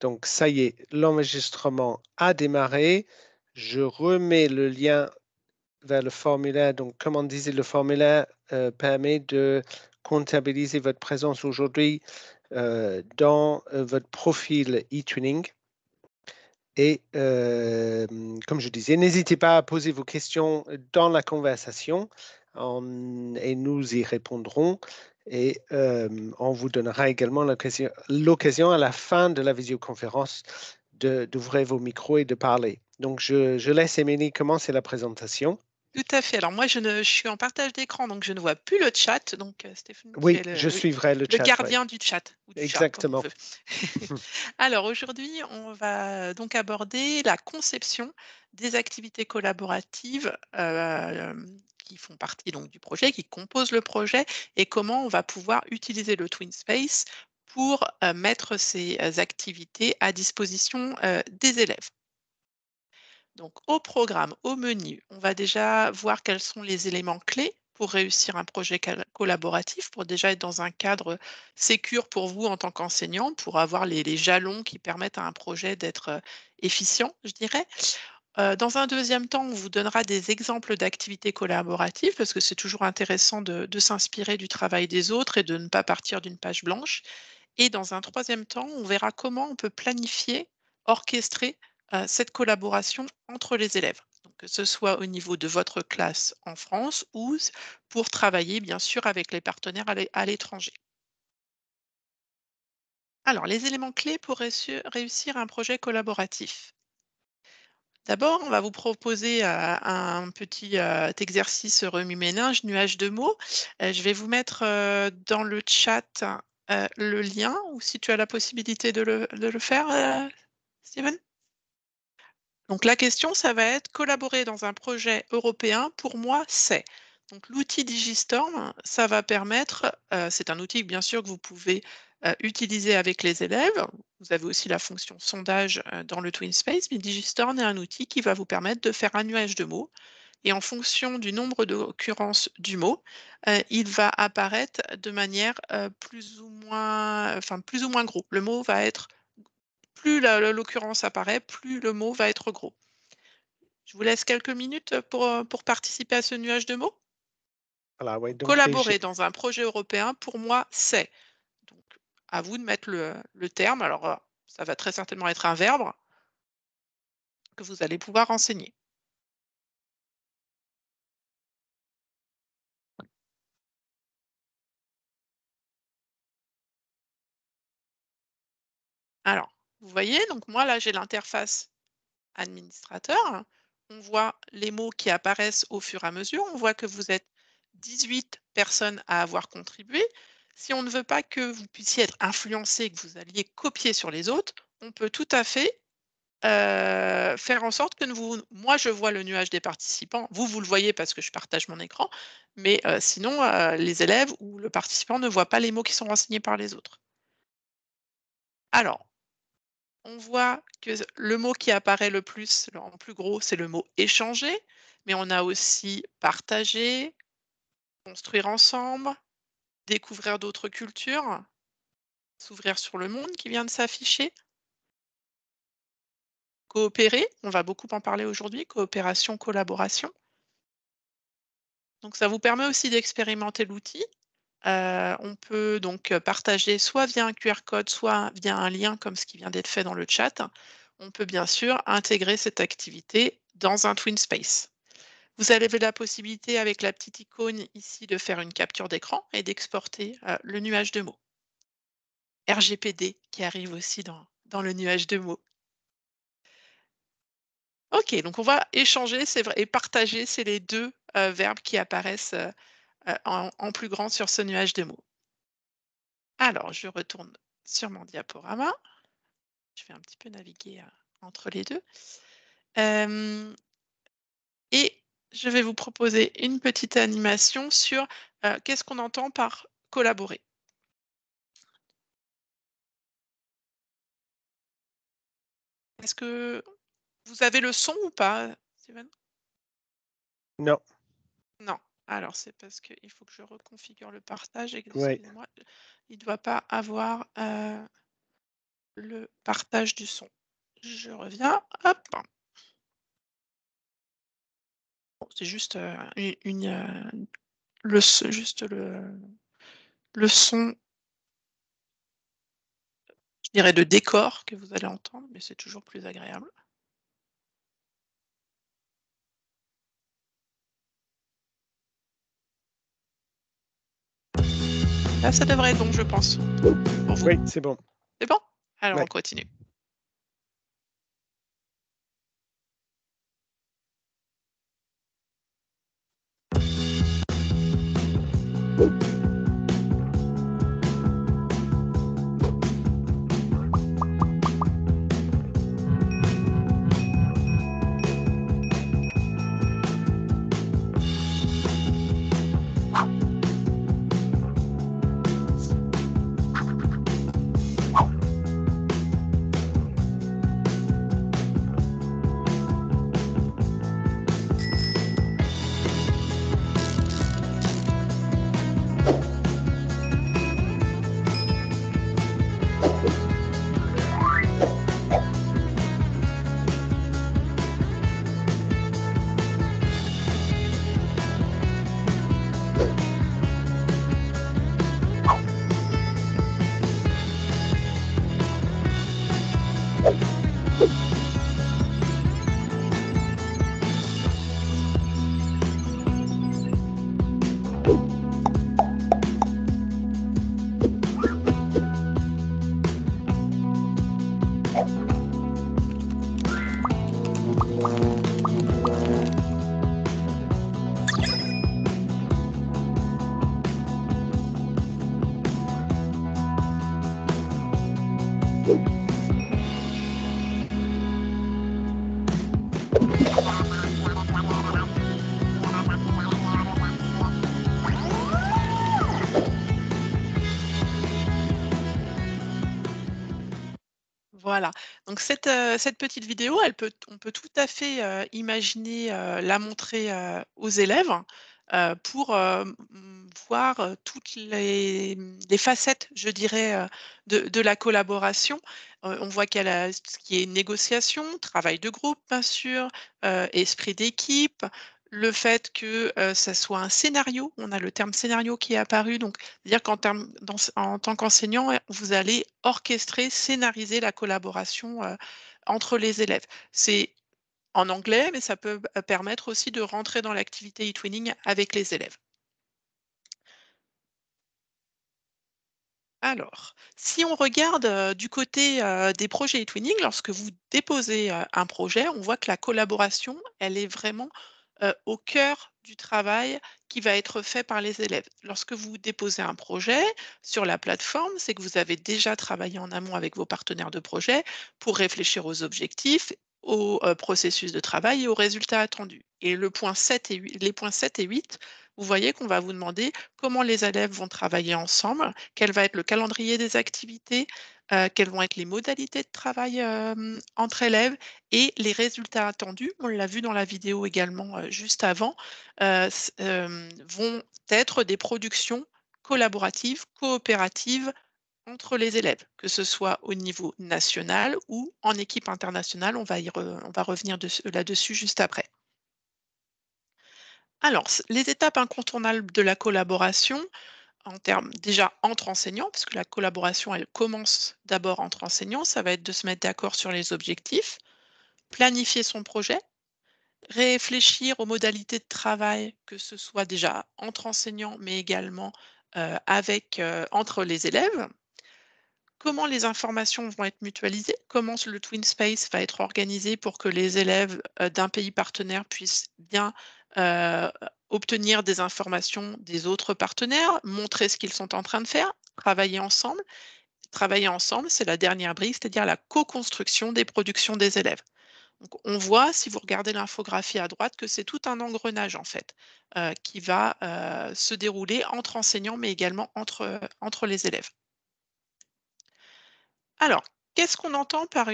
Donc, ça y est, l'enregistrement a démarré. Je remets le lien vers le formulaire. Donc, comme on disait, le formulaire euh, permet de comptabiliser votre présence aujourd'hui euh, dans euh, votre profil e Et comme je disais, n'hésitez pas à poser vos questions dans la conversation et nous y répondrons. Et euh, on vous donnera également l'occasion à la fin de la visioconférence d'ouvrir vos micros et de parler. Donc, je, laisse Émilie commencer la présentation. Tout à fait. Alors moi, je, ne, suis en partage d'écran, donc je ne vois plus le chat. Donc euh, Stéphane, oui, je suivrai le, le gardien du chat. Exactement. Alors aujourd'hui, on va donc aborder la conception des activités collaboratives euh, qui font partie donc, du projet, qui composent le projet, et comment on va pouvoir utiliser le Twin Space pour mettre ces activités à disposition des élèves. Donc au programme, au menu, on va déjà voir quels sont les éléments clés pour réussir un projet collaboratif, pour déjà être dans un cadre sécur pour vous en tant qu'enseignant, pour avoir les, les, jalons qui permettent à un projet d'être efficient, je dirais. Euh, dans un deuxième temps, on vous donnera des exemples d'activités collaboratives parce que c'est toujours intéressant de, s'inspirer du travail des autres et de ne pas partir d'une page blanche. Et dans un troisième temps, on verra comment on peut planifier, orchestrer euh, cette collaboration entre les élèves. que ce soit au niveau de votre classe en France ou pour travailler, bien sûr, avec les partenaires à l'étranger. Alors, les éléments clés pour réussir un projet collaboratif. D'abord, on va vous proposer un petit exercice remue-ménage, nuage de mots. je vais vous mettre dans le chat le lien, ou si tu as la possibilité de le, de le faire, Steven. Donc la question, ça va être collaborer dans un projet européen, pour moi, c'est. Donc l'outil Digistorm, ça va permettre, c'est un outil bien sûr que vous pouvez euh, utilisé avec les élèves. Vous avez aussi la fonction sondage euh, dans le TwinSpace, mais Digistorn est un outil qui va vous permettre de faire un nuage de mots. Et en fonction du nombre d'occurrences du mot, euh, il va apparaître de manière plus, ou moins, enfin, plus ou moins gros. Le mot va être, plus l'occurrence apparaît, plus le mot va être gros. Je vous laisse quelques minutes pour, pour participer à ce nuage de mots. Collaborer dans un projet européen, pour moi, c'est à vous de mettre le, terme. Alors, euh, ça va très certainement être un verbe que vous allez pouvoir enseigner. Alors, vous voyez, donc moi là j'ai l'interface administrateur. On voit les mots qui apparaissent au fur et à mesure. On voit que vous êtes 18 personnes à avoir contribué. Si on ne veut pas que vous puissiez être influencé, que vous alliez copier sur les autres, on peut tout à fait faire en sorte que vous, moi, je vois le nuage des participants. Vous, vous le voyez parce que je partage mon écran, mais sinon, les élèves ou le participant ne voient pas les mots qui sont renseignés par les autres. Alors, on voit que le mot qui apparaît le plus, en plus gros, c'est le mot échanger, mais on a aussi partager, construire ensemble, découvrir d'autres cultures, s'ouvrir sur le monde qui vient de s'afficher, coopérer, on va beaucoup en parler aujourd'hui, coopération, collaboration. Donc ça vous permet aussi d'expérimenter l'outil. Euh, on peut donc partager soit via un QR code, soit via un lien comme ce qui vient d'être fait dans le chat. On peut bien sûr intégrer cette activité dans un Twin Space. Vous avez la possibilité avec la petite icône ici de faire une capture d'écran et d'exporter euh, le nuage de mots. RGPD qui arrive aussi dans, dans le nuage de mots. Ok, donc on va échanger vrai, et partager, c'est les deux euh, verbes qui apparaissent euh, en, plus grand sur ce nuage de mots. Alors, je retourne sur mon diaporama. Je vais un petit peu naviguer entre les deux. et je vais vous proposer une petite animation sur euh, qu'est-ce qu'on entend par collaborer. Est-ce que vous avez le son ou pas, Steven Non. Non. Alors, c'est parce qu'il faut que je reconfigure le partage. il ne doit pas avoir euh, le partage du son. Je reviens. Hop c'est juste euh, une, euh, le, juste le, le son, je dirais de décor que vous allez entendre, mais c'est toujours plus agréable. ça devrait être bon, je pense. oui, c'est bon. C'est bon Alors, on continue. Euh, cette, petite vidéo, elle peut, on peut tout à fait euh, imaginer euh, la montrer aux élèves pour voir toutes les, facettes, je dirais, de, de la collaboration. on voit qu'elle a ce qui est négociation, travail de groupe, bien sûr, esprit d'équipe, le fait que ce euh, soit un scénario, on a le terme scénario qui est apparu, donc dire qu'en en tant qu'enseignant, euh, vous allez orchestrer, scénariser la collaboration euh, entre les élèves. C'est en anglais, mais ça peut permettre aussi de rentrer dans l'activité e-twinning avec les élèves. Alors, si on regarde du côté des projets e-twinning, lorsque vous déposez un projet, on voit que la collaboration, elle est vraiment euh, au cœur du travail qui va être fait par les élèves. Lorsque vous déposez un projet sur la plateforme, c'est que vous avez déjà travaillé en amont avec vos partenaires de projet pour réfléchir aux objectifs au processus de travail et aux résultats attendus. Et le point et les points 7 et 8, vous voyez qu'on va vous demander comment les élèves vont travailler ensemble, quel va être le calendrier des activités, euh, quelles vont être les modalités de travail entre élèves et les résultats attendus, on l'a vu dans la vidéo également juste avant, euh, vont être des productions collaboratives, coopératives, entre les élèves, que ce soit au niveau national ou en équipe internationale. On va, on va revenir là-dessus juste après. Alors, les étapes incontournables de la collaboration, en termes déjà entre enseignants, parce que la collaboration, elle commence d'abord entre enseignants, ça va être de se mettre d'accord sur les objectifs, planifier son projet, réfléchir aux modalités de travail, que ce soit déjà entre enseignants, mais également euh, avec, euh, entre les élèves, comment les informations vont être mutualisées, comment le Twin Space va être organisé pour que les élèves euh, d'un pays partenaire puissent bien euh, obtenir des informations des autres partenaires, montrer ce qu'ils sont en train de faire, travailler ensemble. Travailler ensemble, c'est la dernière brique, c'est-à-dire la co-construction des productions des élèves. on voit, si vous regardez l'infographie à droite, que c'est tout un engrenage en fait euh, qui va se dérouler entre enseignants, mais également entre, entre les élèves. Alors, qu'est-ce qu'on entend par euh,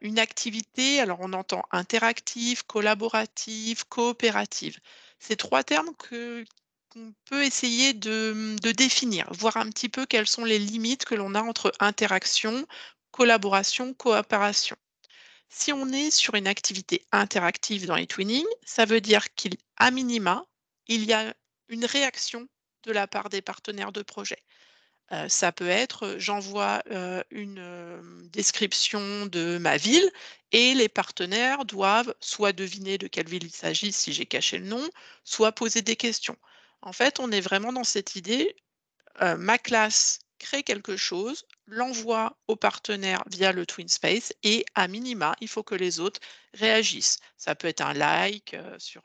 une, activité Alors, on entend interactive, collaborative, coopérative. Ces trois termes qu'on peut essayer de, définir, voir un petit peu quelles sont les limites que l'on a entre interaction, collaboration, coopération. Si on est sur une activité interactive dans les twinning, ça veut dire qu'à minima, il y a une réaction de la part des partenaires de projet ça peut être j'envoie une description de ma ville et les partenaires doivent soit deviner de quelle ville il s'agit si j'ai caché le nom, soit poser des questions. En fait, on est vraiment dans cette idée, ma classe crée quelque chose, l'envoie aux partenaires via le Twin Space et à minima, il faut que les autres réagissent. Ça peut être un like sur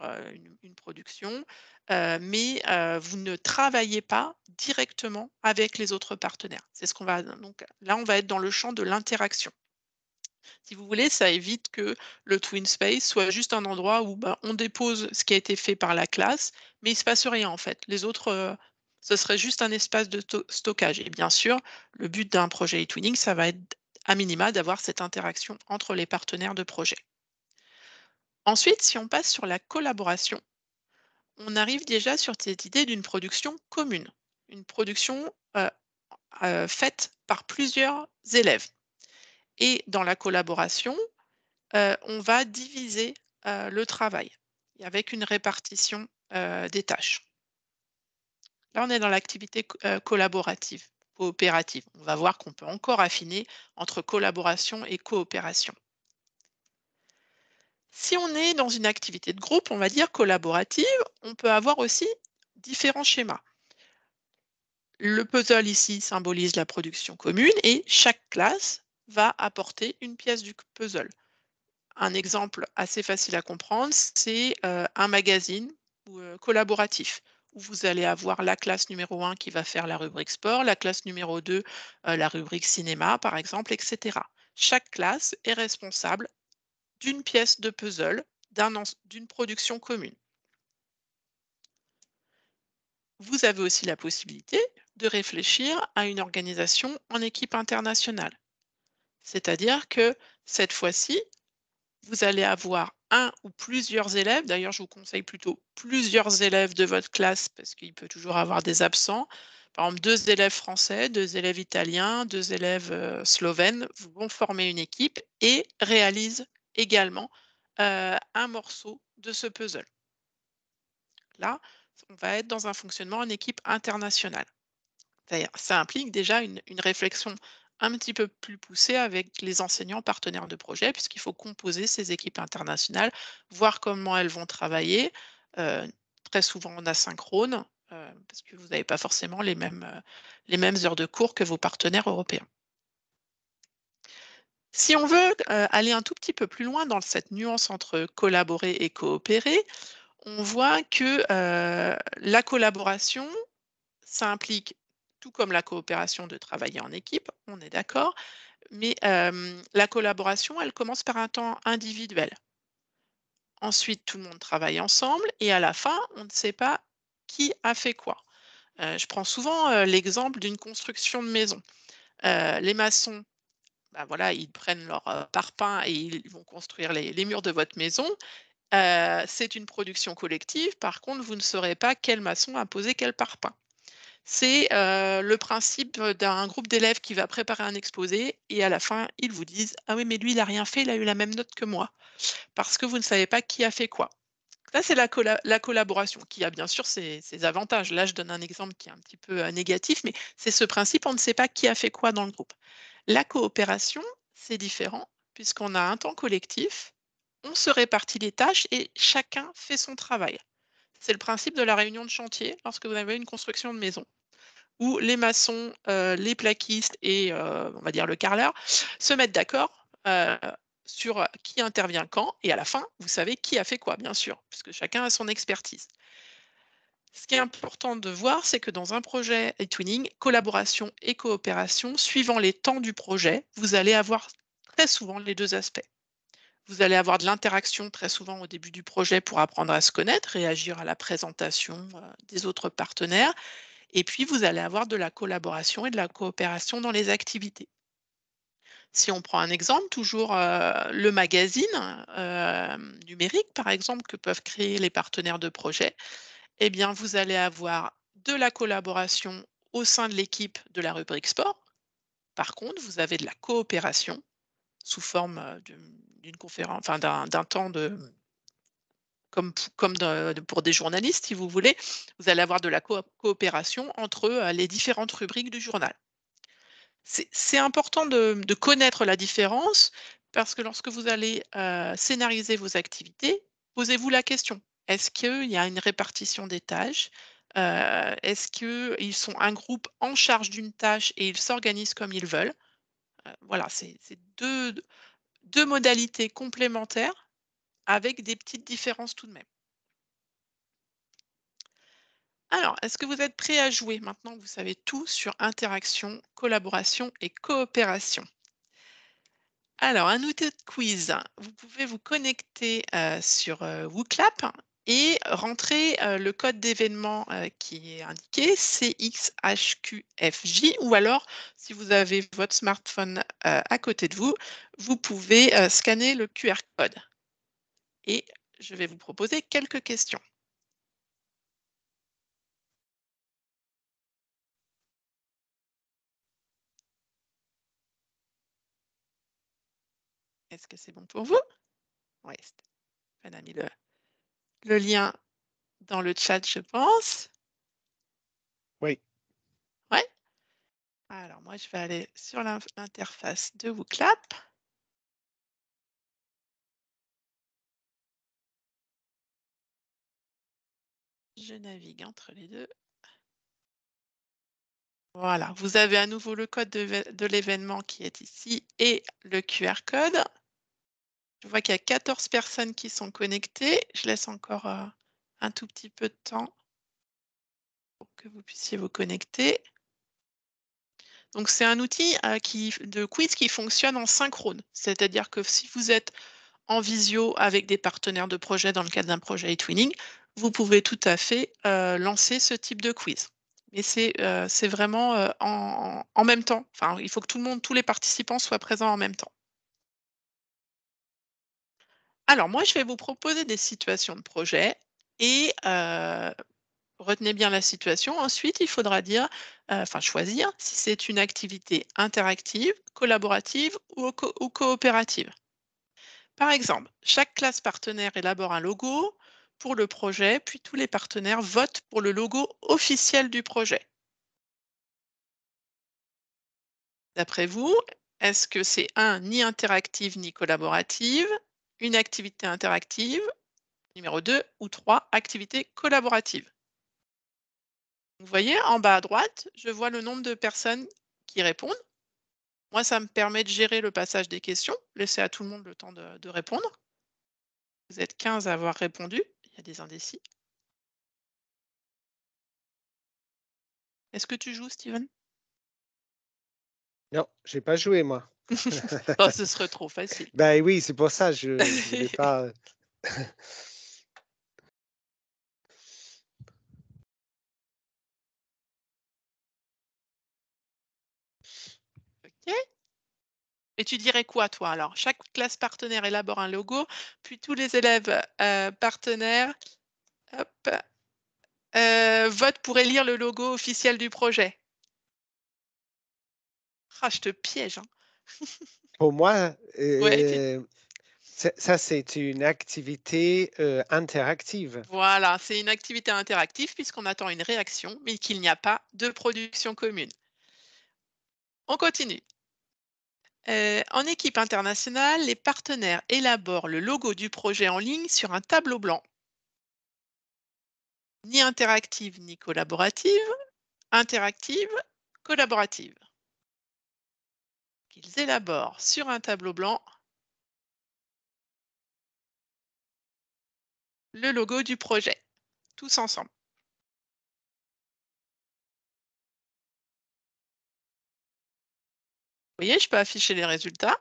une production, mais vous ne travaillez pas directement avec les autres partenaires. C'est ce qu'on va donc là on va être dans le champ de l'interaction. Si vous voulez, ça évite que le Twin Space soit juste un endroit où ben, on dépose ce qui a été fait par la classe, mais il ne se passe rien en fait. Les autres, ce serait juste un espace de stockage. Et bien sûr, le but d'un projet eTwinning, ça va être à minima d'avoir cette interaction entre les partenaires de projet. Ensuite, si on passe sur la collaboration, on arrive déjà sur cette idée d'une production commune, une production faite par plusieurs élèves. Et dans la collaboration, on va diviser le travail avec une répartition des tâches. Là, on est dans l'activité collaborative, coopérative. On va voir qu'on peut encore affiner entre collaboration et coopération. Si on est dans une activité de groupe, on va dire collaborative, on peut avoir aussi différents schémas. Le puzzle ici symbolise la production commune et chaque classe va apporter une pièce du puzzle. Un exemple assez facile à comprendre, c'est euh, un magazine euh, collaboratif où vous allez avoir la classe numéro 1 qui va faire la rubrique sport, la classe numéro 2 euh, la rubrique cinéma par exemple, etc. Chaque classe est responsable d'une pièce de puzzle d'une production commune. Vous avez aussi la possibilité de réfléchir à une organisation en équipe internationale. C'est-à-dire que cette fois-ci, vous allez avoir un ou plusieurs élèves, d'ailleurs je vous conseille plutôt plusieurs élèves de votre classe parce qu'il peut toujours avoir des absents, par exemple deux élèves français, deux élèves italiens, deux élèves euh, slovènes vont former une équipe et réalisent également euh, un morceau de ce puzzle. Là, on va être dans un fonctionnement en équipe internationale. Ça implique déjà une, réflexion un petit peu plus poussée avec les enseignants partenaires de projet, puisqu'il faut composer ces équipes internationales, voir comment elles vont travailler, euh, très souvent en asynchrone, euh, parce que vous n'avez pas forcément les mêmes, les mêmes heures de cours que vos partenaires européens. Si on veut euh, aller un tout petit peu plus loin dans cette nuance entre collaborer et coopérer, on voit que euh, la collaboration, ça implique, tout comme la coopération, de travailler en équipe, on est d'accord, mais euh, la collaboration, elle commence par un temps individuel. Ensuite, tout le monde travaille ensemble et à la fin, on ne sait pas qui a fait quoi. je prends souvent l'exemple d'une construction de maison. les maçons bah, voilà, ils prennent leur parpaing et ils vont construire les, murs de votre maison. c'est une production collective. Par contre, vous ne saurez pas quel maçon a posé quel parpaing. C'est le principe d'un groupe d'élèves qui va préparer un exposé et à la fin, ils vous disent Ah oui, mais lui, il n'a rien fait, il a eu la même note que moi. Parce que vous ne savez pas qui a fait quoi. Ça, c'est la, collaboration qui a bien sûr ses, avantages. Là, je donne un exemple qui est un petit peu négatif, mais c'est ce principe on ne sait pas qui a fait quoi dans le groupe. La coopération, c'est différent, puisqu'on a un temps collectif, on se répartit les tâches et chacun fait son travail. C'est le principe de la réunion de chantier lorsque vous avez une construction de maison, où les maçons, euh, les plaquistes et euh, on va dire le carreleur se mettent d'accord euh, sur qui intervient quand, et à la fin, vous savez qui a fait quoi, bien sûr, puisque chacun a son expertise. Ce qui est important de voir, c'est que dans un projet e collaboration et coopération, suivant les temps du projet, vous allez avoir très souvent les deux aspects. Vous allez avoir de l'interaction très souvent au début du projet pour apprendre à se connaître, réagir à la présentation euh, des autres partenaires, et puis vous allez avoir de la collaboration et de la coopération dans les activités. Si on prend un exemple, toujours euh, le magazine euh, numérique, par exemple, que peuvent créer les partenaires de projet, eh bien, vous allez avoir de la collaboration au sein de l'équipe de la rubrique sport. Par contre, vous avez de la coopération sous forme euh, d'une conférence, enfin d'un temps de comme, pour des journalistes, si vous voulez, vous allez avoir de la coopération entre euh, les différentes rubriques du journal. C'est important de, connaître la différence parce que lorsque vous allez euh, scénariser vos activités, posez-vous la question est-ce qu'il y a une répartition des tâches euh, Est-ce qu'ils sont un groupe en charge d'une tâche et ils s'organisent comme ils veulent euh, Voilà, c'est deux, modalités complémentaires avec des petites différences tout de même. Alors, est-ce que vous êtes prêts à jouer Maintenant, vous savez tout sur interaction, collaboration et coopération. Alors, un outil de quiz. Vous pouvez vous connecter euh, sur WooClap et rentrer le code d'événement qui est indiqué, CXHQFJ, ou alors si vous avez votre smartphone à côté de vous, vous pouvez scanner le QR code. Et je vais vous proposer quelques questions. Est-ce que c'est bon pour vous Oui, c'est a le lien dans le chat, je pense. Oui. Ouais. Alors moi, je vais aller sur l'interface de WooClap. Je navigue entre les deux. Voilà, vous avez à nouveau le code de l'événement qui est ici et le QR code. Je vois qu'il y a 14 personnes qui sont connectées. Je laisse encore euh, un tout petit peu de temps pour que vous puissiez vous connecter. Donc c'est un outil euh, qui, de quiz qui fonctionne en synchrone, c'est-à-dire que si vous êtes en visio avec des partenaires de projet dans le cadre d'un projet e-twinning, vous pouvez tout à fait euh, lancer ce type de quiz. Mais c'est vraiment en, même temps. il faut que tout le monde, tous les participants soient présents en même temps. Alors, moi, je vais vous proposer des situations de projet et euh, retenez bien la situation. Ensuite, il faudra dire, euh, enfin choisir si c'est une activité interactive, collaborative ou, ou, coopérative. Par exemple, chaque classe partenaire élabore un logo pour le projet, puis tous les partenaires votent pour le logo officiel du projet. D'après vous, est-ce que c'est un ni interactive ni collaborative une activité interactive, numéro 2, ou 3, activité collaborative. Vous voyez, en bas à droite, je vois le nombre de personnes qui répondent. Moi, ça me permet de gérer le passage des questions, laisser à tout le monde le temps de, répondre. Vous êtes 15 à avoir répondu, il y a des indécis. Est-ce que tu joues, Steven Non, je n'ai pas joué, moi. Ça oh, ce serait trop facile. Ben oui, c'est pour ça, je ne pas. ok. Et tu dirais quoi, toi Alors, chaque classe partenaire élabore un logo, puis tous les élèves euh, partenaires euh, votent pour élire le logo officiel du projet. Ah, je te piège. Hein. Pour moi, euh, ça, c'est une activité euh, interactive. Voilà, c'est une activité interactive puisqu'on attend une réaction, mais qu'il n'y a pas de production commune. On continue. Euh, en équipe internationale, les partenaires élaborent le logo du projet en ligne sur un tableau blanc. Ni interactive ni collaborative, interactive, collaborative qu'ils élaborent sur un tableau blanc le logo du projet, tous ensemble. Vous voyez, je peux afficher les résultats.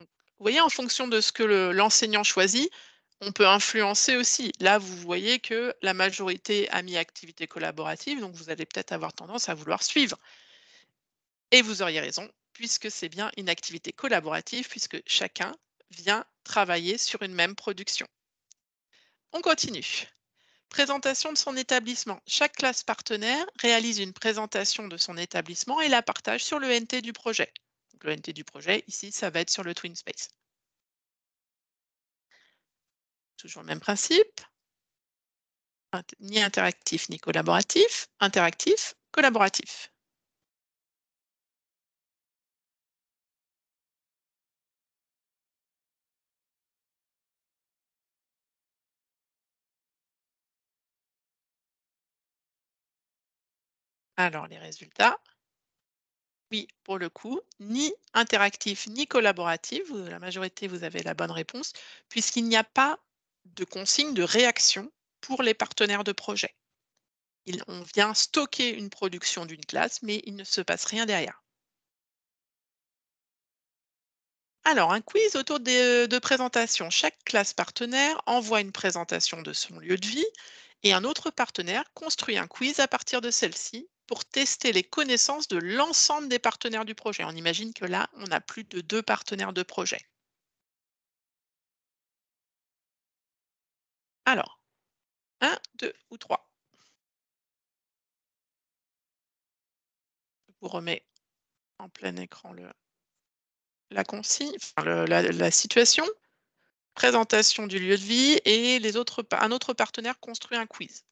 Vous voyez, en fonction de ce que l'enseignant choisit, on peut influencer aussi. Là, vous voyez que la majorité a mis activité collaborative, donc vous allez peut-être avoir tendance à vouloir suivre. Et vous auriez raison, puisque c'est bien une activité collaborative, puisque chacun vient travailler sur une même production. On continue. Présentation de son établissement. Chaque classe partenaire réalise une présentation de son établissement et la partage sur le NT du projet. le NT du projet, ici, ça va être sur le Twin Space toujours le même principe, ni interactif ni collaboratif, interactif, collaboratif. Alors, les résultats. Oui, pour le coup, ni interactif ni collaboratif, la majorité, vous avez la bonne réponse, puisqu'il n'y a pas de consignes de réaction pour les partenaires de projet. on vient stocker une production d'une classe, mais il ne se passe rien derrière. Alors, un quiz autour euh, de, présentation. présentations. Chaque classe partenaire envoie une présentation de son lieu de vie et un autre partenaire construit un quiz à partir de celle-ci pour tester les connaissances de l'ensemble des partenaires du projet. On imagine que là, on a plus de deux partenaires de projet. Alors, un, deux ou trois. Je vous remets en plein écran la, la, situation, présentation du lieu de vie et les un autre partenaire construit un quiz.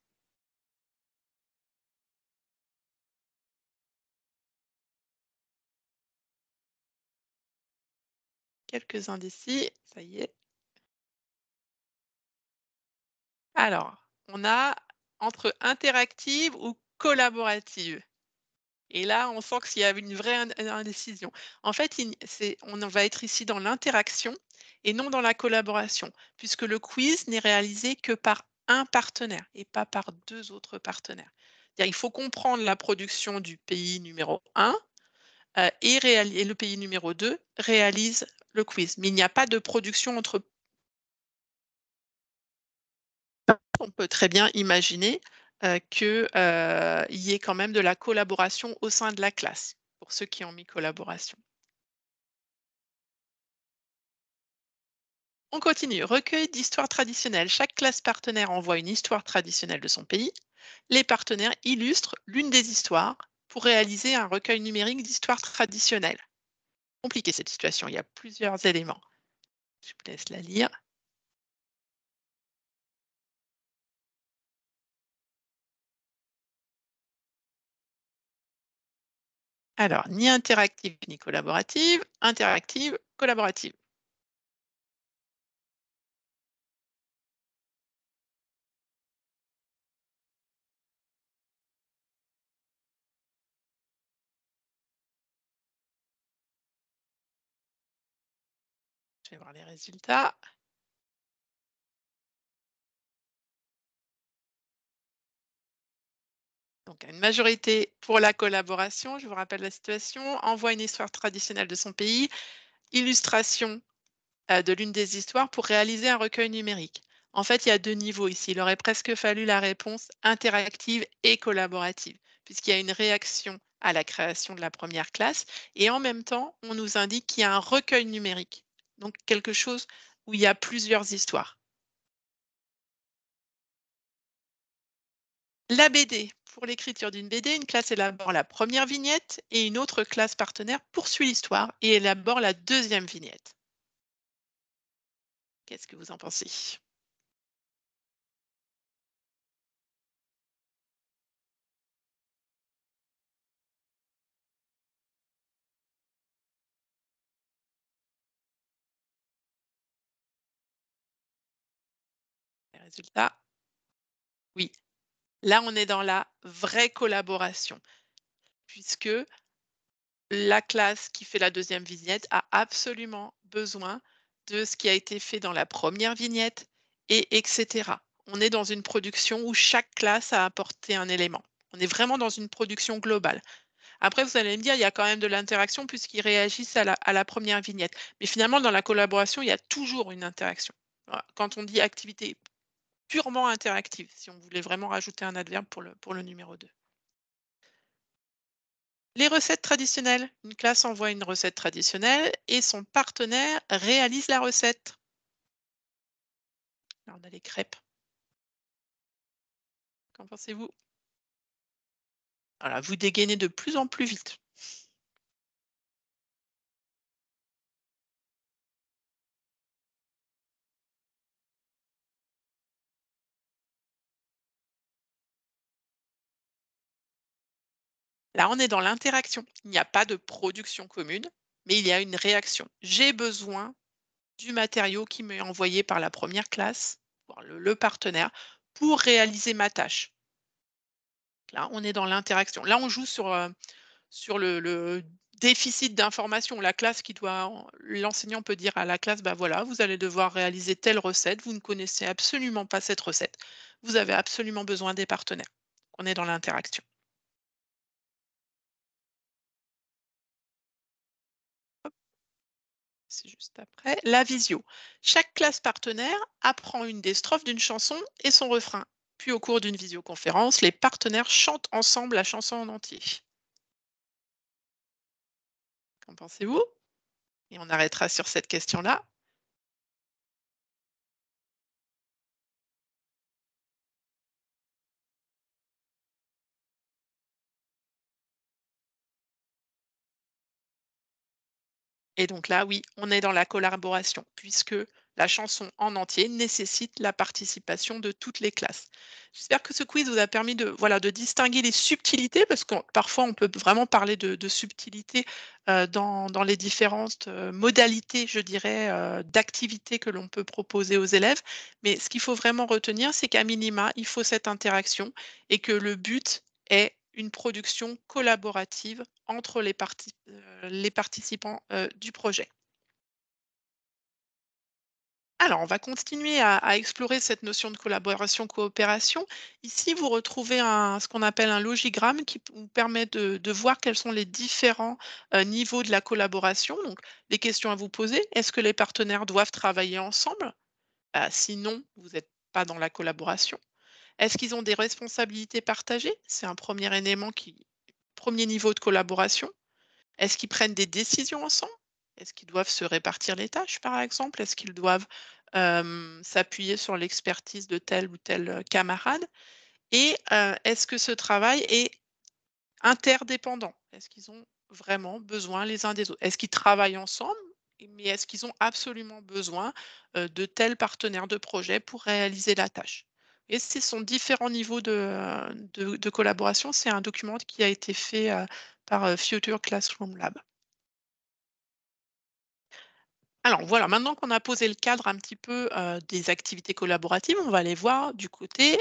quelques indices, ça y est. Alors, on a entre interactive ou collaborative. Et là, on sent qu'il y a une vraie indécision. En fait, on va être ici dans l'interaction et non dans la collaboration, puisque le quiz n'est réalisé que par un partenaire et pas par deux autres partenaires. Il faut comprendre la production du pays numéro 1 euh, et, le pays numéro 2 réalise le quiz. Mais il n'y a pas de production entre on peut très bien imaginer euh, qu'il euh, y ait quand même de la collaboration au sein de la classe, pour ceux qui ont mis collaboration. On continue. Recueil d'histoires traditionnelles. Chaque classe partenaire envoie une histoire traditionnelle de son pays. Les partenaires illustrent l'une des histoires pour réaliser un recueil numérique d'histoires traditionnelles. Compliqué cette situation, il y a plusieurs éléments. Je vous laisse la lire. Alors, ni interactive ni collaborative, interactive, collaborative. Je vais voir les résultats. donc une majorité pour la collaboration, je vous rappelle la situation, envoie une histoire traditionnelle de son pays, illustration euh, de l'une des histoires pour réaliser un recueil numérique. En fait, il y a deux niveaux ici. Il aurait presque fallu la réponse interactive et collaborative, puisqu'il y a une réaction à la création de la première classe, et en même temps, on nous indique qu'il y a un recueil numérique, donc quelque chose où il y a plusieurs histoires. La BD. Pour l'écriture d'une BD, une classe élabore la première vignette et une autre classe partenaire poursuit l'histoire et élabore la deuxième vignette. Qu'est-ce que vous en pensez Les résultats Là, on est dans la vraie collaboration, puisque la classe qui fait la deuxième vignette a absolument besoin de ce qui a été fait dans la première vignette, et etc. On est dans une production où chaque classe a apporté un élément. On est vraiment dans une production globale. Après, vous allez me dire, il y a quand même de l'interaction puisqu'ils réagissent à la, à la, première vignette. Mais finalement, dans la collaboration, il y a toujours une interaction. Quand on dit activité purement interactive, si on voulait vraiment rajouter un adverbe pour le, pour le numéro 2. Les recettes traditionnelles. Une classe envoie une recette traditionnelle et son partenaire réalise la recette. Là, on a les crêpes. Qu'en pensez-vous vous dégainez de plus en plus vite. Là, on est dans l'interaction. Il n'y a pas de production commune, mais il y a une réaction. J'ai besoin du matériau qui m'est envoyé par la première classe, le, partenaire, pour réaliser ma tâche. Là, on est dans l'interaction. Là, on joue sur, euh, sur le, déficit d'information. La classe qui doit, l'enseignant peut dire à la classe, bah voilà, vous allez devoir réaliser telle recette, vous ne connaissez absolument pas cette recette, vous avez absolument besoin des partenaires. On est dans l'interaction. juste après. La visio. Chaque classe partenaire apprend une des strophes d'une chanson et son refrain. Puis au cours d'une visioconférence, les partenaires chantent ensemble la chanson en entier. Qu'en pensez-vous Et on arrêtera sur cette question-là. Et donc là, oui, on est dans la collaboration, puisque la chanson en entier nécessite la participation de toutes les classes. J'espère que ce quiz vous a permis de, voilà, de distinguer les subtilités, parce que parfois on peut vraiment parler de, subtilité euh, dans, les différentes euh, modalités, je dirais, euh, d'activités que l'on peut proposer aux élèves. Mais ce qu'il faut vraiment retenir, c'est qu'à minima, il faut cette interaction et que le but est une production collaborative entre les, euh, participants euh, du projet. Alors, on va continuer à, explorer cette notion de collaboration-coopération. Ici, vous retrouvez ce qu'on appelle un logigramme qui vous permet de, voir quels sont les différents euh, niveaux de la collaboration. Donc, les questions à vous poser, est-ce que les partenaires doivent travailler ensemble bah, Sinon, vous n'êtes pas dans la collaboration. Est-ce qu'ils ont des responsabilités partagées C'est un premier élément qui, premier niveau de collaboration Est-ce qu'ils prennent des décisions ensemble Est-ce qu'ils doivent se répartir les tâches, par exemple Est-ce qu'ils doivent euh, s'appuyer sur l'expertise de tel ou tel euh, camarade Et euh, est-ce que ce travail est interdépendant Est-ce qu'ils ont vraiment besoin les uns des autres Est-ce qu'ils travaillent ensemble mais est-ce qu'ils ont absolument besoin de tel partenaire de projet pour réaliser la tâche et ce sont différents niveaux de, collaboration. C'est un document qui a été fait euh, par euh, Future Classroom Lab. Alors voilà, maintenant qu'on a posé le cadre un petit peu euh, des activités collaboratives, on va aller voir du côté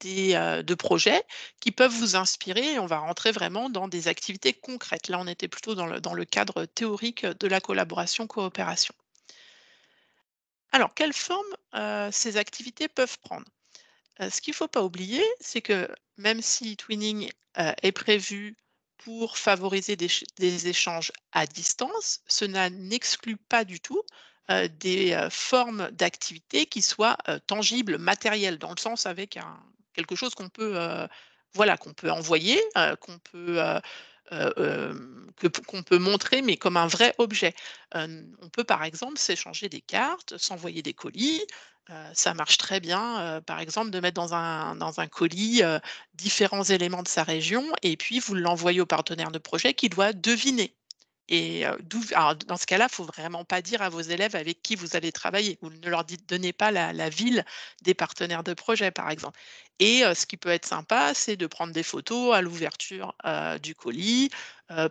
des, de projets qui peuvent vous inspirer et on va rentrer vraiment dans des activités concrètes. Là, on était plutôt dans le, dans le cadre théorique de la collaboration-coopération. Alors, quelle forme ces activités peuvent prendre ce qu'il ne faut pas oublier, c'est que même si Twinning est prévu pour favoriser des, échanges à distance, cela n'exclut pas du tout des formes d'activité qui soient tangibles, matérielles, dans le sens avec quelque chose qu'on peut, voilà, qu'on peut envoyer, qu'on peut... peut montrer, mais comme un vrai objet. on peut par exemple s'échanger des cartes, s'envoyer des colis, euh, ça marche très bien, euh, par exemple, de mettre dans un, dans un colis euh, différents éléments de sa région et puis vous l'envoyez au partenaire de projet qui doit deviner. Et dans ce cas-là, il ne faut vraiment pas dire à vos élèves avec qui vous allez travailler. Vous ne leur dites, donnez pas la ville des partenaires de projet, par exemple. Et ce qui peut être sympa, c'est de prendre des photos à l'ouverture du colis,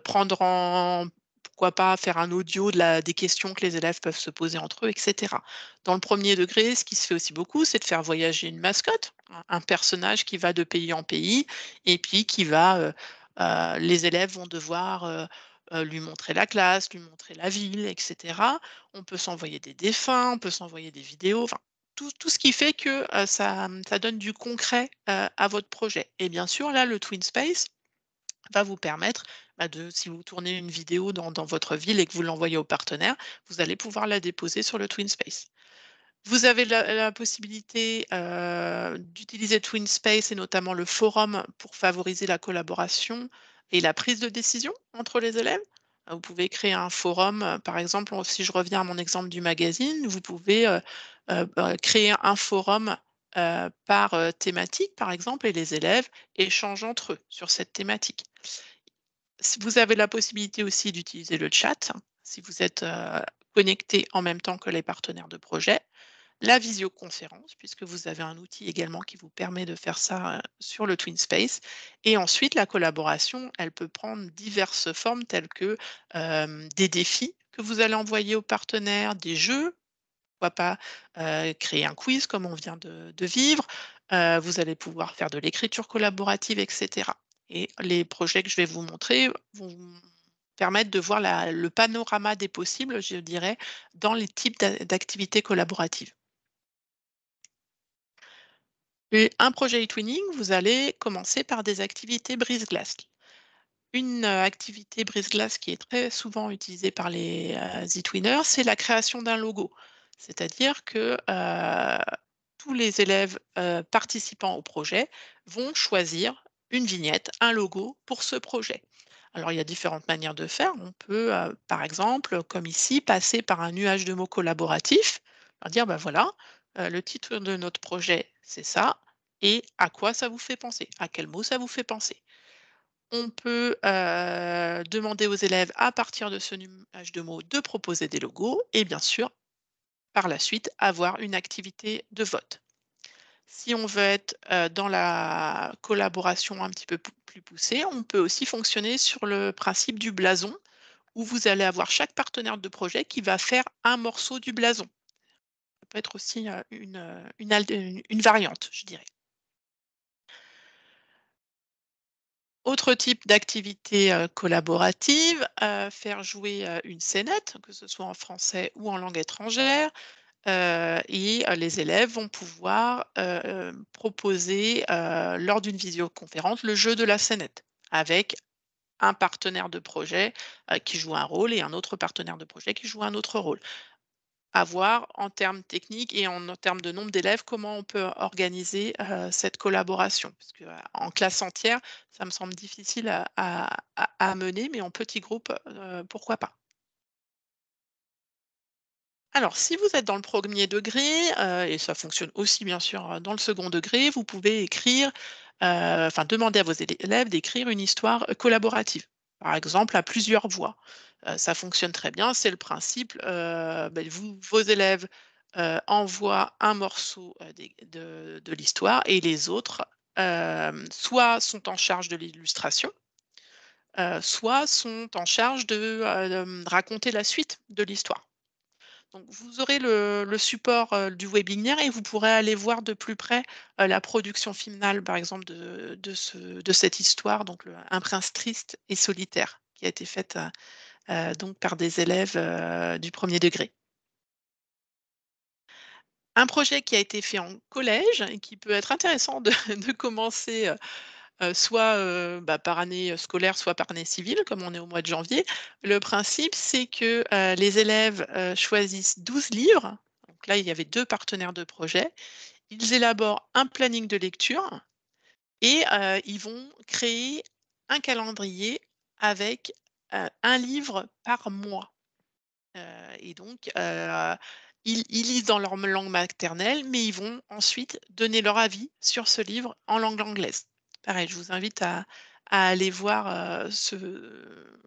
prendre en pourquoi pas faire un audio de la, des questions que les élèves peuvent se poser entre eux, etc. Dans le premier degré, ce qui se fait aussi beaucoup, c'est de faire voyager une mascotte, un personnage qui va de pays en pays et puis qui va, euh, euh, les élèves vont devoir euh, lui montrer la classe, lui montrer la ville, etc. On peut s'envoyer des défunts, on peut s'envoyer des vidéos, enfin, tout, ce qui fait que ça, ça, donne du concret à votre projet. Et bien sûr, là, le Twin Space va vous permettre bah, si vous tournez une vidéo dans, votre ville et que vous l'envoyez au partenaire, vous allez pouvoir la déposer sur le TwinSpace. Vous avez la, possibilité euh, d'utiliser TwinSpace et notamment le forum pour favoriser la collaboration et la prise de décision entre les élèves. Vous pouvez créer un forum, euh, par exemple, si je reviens à mon exemple du magazine, vous pouvez euh, bah, créer un forum par thématique, par exemple, et les élèves échangent entre eux sur cette thématique. Vous avez la possibilité aussi d'utiliser le chat hein, si vous êtes euh, connecté en même temps que les partenaires de projet. La visioconférence, puisque vous avez un outil également qui vous permet de faire ça euh, sur le TwinSpace. Et ensuite, la collaboration, elle peut prendre diverses formes telles que euh, des défis que vous allez envoyer aux partenaires, des jeux, pourquoi pas créer un quiz comme on vient de, vivre, vous allez pouvoir faire de l'écriture collaborative, etc. Et les projets que je vais vous montrer vont vous permettre de voir le panorama des possibles, je dirais, dans les types d'activités collaboratives. un projet e-twinning, vous allez commencer par des activités brise-glace. Une euh, activité brise-glace qui est très souvent utilisée par les euh, e-twinners, c'est la création d'un logo. C'est-à-dire que euh, tous les élèves participants au projet vont choisir une vignette, un logo pour ce projet. Alors, il y a différentes manières de faire. On peut, euh, par exemple, comme ici, passer par un nuage de mots collaboratifs, leur dire, ben voilà, euh, le titre de notre projet, c'est ça, et à quoi ça vous fait penser, à quel mot ça vous fait penser. On peut euh, demander aux élèves, à partir de ce nuage de mots, de proposer des logos, et bien sûr, par la suite, avoir une activité de vote. Si on veut être dans la collaboration un petit peu plus poussée, on peut aussi fonctionner sur le principe du blason, où vous allez avoir chaque partenaire de projet qui va faire un morceau du blason. Ça peut être aussi une, variante, je dirais. Autre type d'activité collaborative, faire jouer une scénette, que ce soit en français ou en langue étrangère, euh, et les élèves vont pouvoir proposer lors d'une visioconférence le jeu de la scénette avec un partenaire de projet qui joue un rôle et un autre partenaire de projet qui joue un autre rôle. À voir en termes techniques et en, termes de nombre d'élèves comment on peut organiser cette collaboration. Parce en classe entière, ça me semble difficile à, à mener, mais en petits groupes, pourquoi pas. Alors, si vous êtes dans le premier degré, euh, et ça fonctionne aussi bien sûr euh, dans le second degré, vous pouvez écrire, euh, enfin demander à vos élèves d'écrire une histoire collaborative, par exemple à plusieurs voix. ça fonctionne très bien, c'est le principe. Ben, vos élèves envoient un morceau de l'histoire et les autres soit sont en charge de l'illustration, soit sont en charge de raconter la suite de l'histoire vous aurez le, support du webinaire et vous pourrez aller voir de plus près la production finale, par exemple, de, cette histoire, donc Un prince triste et solitaire, qui a été faite euh, donc par des élèves du premier degré. Un projet qui a été fait en collège et qui peut être intéressant de commencer euh, soit euh, bah, par année euh, scolaire, soit par année civile, comme on est au mois de janvier. Le principe, c'est que les élèves choisissent 12 livres. là, il y avait deux partenaires de projet. Ils élaborent un planning de lecture et ils vont créer un calendrier avec un livre par mois. et donc, ils, lisent dans leur langue maternelle, mais ils vont ensuite donner leur avis sur ce livre en langue anglaise pareil, je vous invite à, aller voir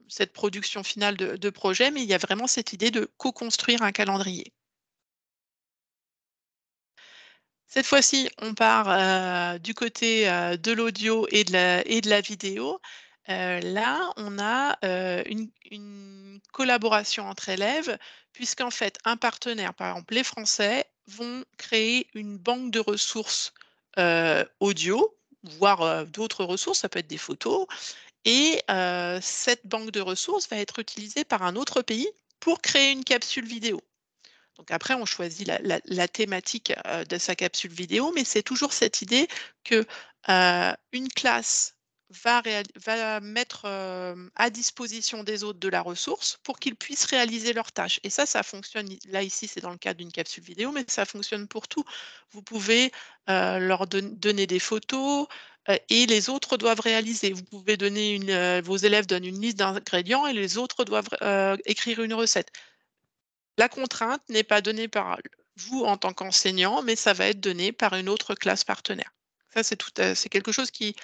cette production finale de, projet, mais il y a vraiment cette idée de co-construire un calendrier. Cette fois-ci, on part du côté de l'audio et, de la vidéo. là, on a une, collaboration entre élèves, puisqu'en fait, un partenaire, par exemple les Français, vont créer une banque de ressources audio voire d'autres ressources, ça peut être des photos. Et cette banque de ressources va être utilisée par un autre pays pour créer une capsule vidéo. Donc après, on choisit la, thématique de sa capsule vidéo, mais c'est toujours cette idée qu'une une classe va, va mettre à disposition des autres de la ressource pour qu'ils puissent réaliser leurs tâches. Et ça, ça fonctionne, là ici, c'est dans le cadre d'une capsule vidéo, mais ça fonctionne pour tout. Vous pouvez euh, leur donner des photos euh, et les autres doivent réaliser. Vous pouvez donner une, euh, vos élèves donnent une liste d'ingrédients et les autres doivent écrire une recette. La contrainte n'est pas donnée par vous en tant qu'enseignant, mais ça va être donné par une autre classe partenaire. Ça, c'est quelque chose qui,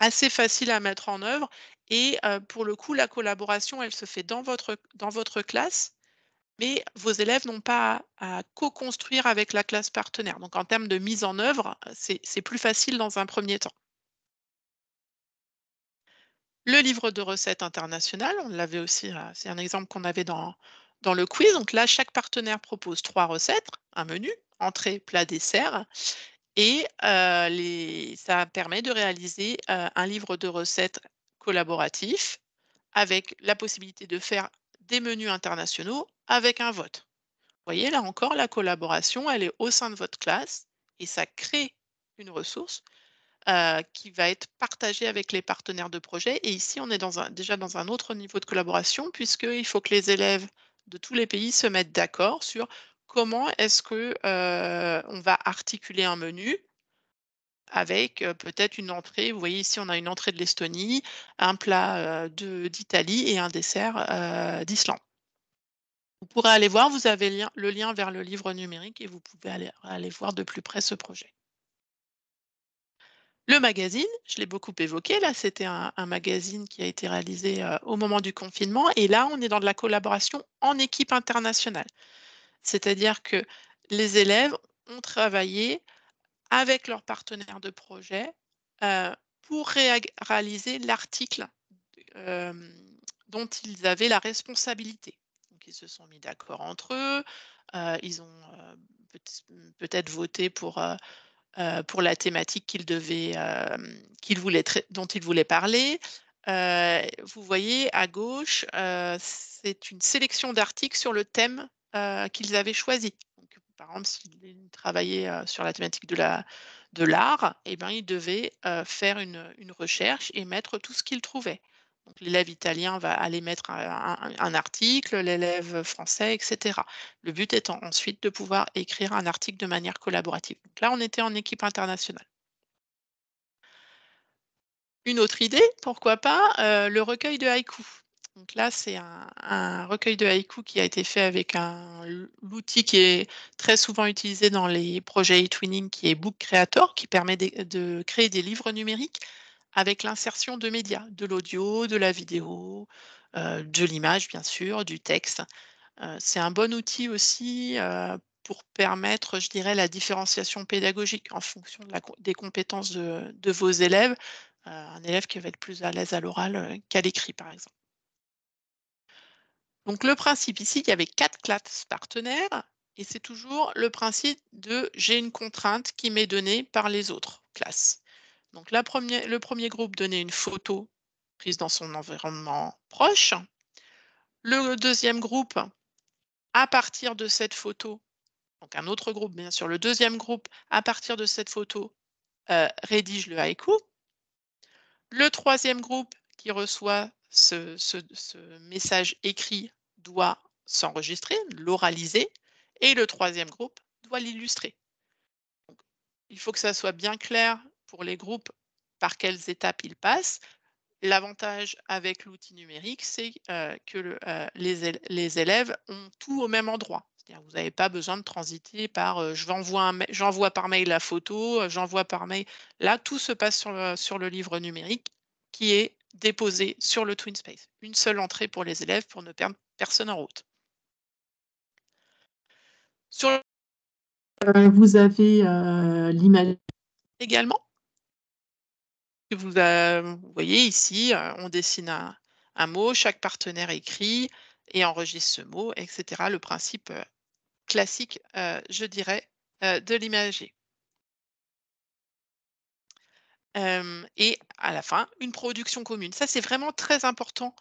assez facile à mettre en œuvre. Et pour le coup, la collaboration, elle se fait dans votre, dans votre classe, mais vos élèves n'ont pas à, co-construire avec la classe partenaire. Donc en termes de mise en œuvre, c'est plus facile dans un premier temps. Le livre de recettes international, on l'avait aussi, c'est un exemple qu'on avait dans, dans le quiz. Donc là, chaque partenaire propose trois recettes, un menu, entrée, plat, dessert. Et ça permet de réaliser un livre de recettes collaboratif avec la possibilité de faire des menus internationaux avec un vote. Vous voyez, là encore, la collaboration, elle est au sein de votre classe et ça crée une ressource qui va être partagée avec les partenaires de projet. Et ici, on est déjà dans un autre niveau de collaboration puisqu'il faut que les élèves de tous les pays se mettent d'accord sur comment est-ce que on va articuler un menu avec peut-être une entrée. Vous voyez ici, on a une entrée de l'Estonie, un plat d'Italie et un dessert d'Islande. Vous pourrez aller voir, vous avez le lien vers le livre numérique et vous pouvez aller, voir de plus près ce projet. Le magazine, je l'ai beaucoup évoqué, là c'était un, un, magazine qui a été réalisé au moment du confinement et là on est dans de la collaboration en équipe internationale. C'est-à-dire que les élèves ont travaillé avec leurs partenaires de projet euh, pour réaliser l'article dont ils avaient la responsabilité. ils se sont mis d'accord entre eux, euh, ils ont euh, peut-être voté pour, la thématique devaient, voulaient dont ils voulaient parler. vous voyez à gauche, c'est une sélection d'articles sur le thème euh, qu'ils avaient choisi. par exemple, s'ils travaillaient euh, sur la thématique de l'art, eh ben, ils devaient euh, faire une, recherche et mettre tout ce qu'ils trouvaient. Donc, l'élève italien va aller mettre un, article, l'élève français, etc. Le but étant ensuite de pouvoir écrire un article de manière collaborative. là, on était en équipe internationale. Une autre idée, pourquoi pas, le recueil de haïkus. Donc là, c'est un, recueil de Haïku qui a été fait avec un, l'outil qui est très souvent utilisé dans les projets e-twinning, qui est Book Creator, qui permet de, créer des livres numériques avec l'insertion de médias, de l'audio, de la vidéo, euh, de l'image, bien sûr, du texte. Euh, c'est un bon outil aussi euh, pour permettre, je dirais, la différenciation pédagogique en fonction des compétences de vos élèves. un élève qui va être plus à l'aise à l'oral qu'à l'écrit, par exemple. Donc le principe ici, il y avait quatre classes partenaires et c'est toujours le principe de j'ai une contrainte qui m'est donnée par les autres classes. Donc la le premier groupe donnait une photo prise dans son environnement proche. Le deuxième groupe, à partir de cette photo, donc un autre groupe bien sûr, le deuxième groupe, à partir de cette photo, euh, rédige le haïku. Le troisième groupe qui reçoit ce, message écrit doit s'enregistrer, l'oraliser, et le troisième groupe doit l'illustrer. Il faut que ça soit bien clair pour les groupes par quelles étapes ils passent. L'avantage avec l'outil numérique, c'est euh, que euh, les, élèves ont tout au même endroit. vous n'avez pas besoin de transiter par euh, j'envoie par mail la photo, j'envoie par mail. Là, tout se passe sur sur le livre numérique qui est déposé sur le Twin Space. Une seule entrée pour les élèves pour ne perdre personne en route. Sur euh, vous avez euh, l'image également. Euh, vous, voyez ici, on dessine un, mot, chaque partenaire écrit et enregistre ce mot, etc. Le principe classique, je dirais, de l'imagerie et à la fin, une production commune. Ça, c'est vraiment très important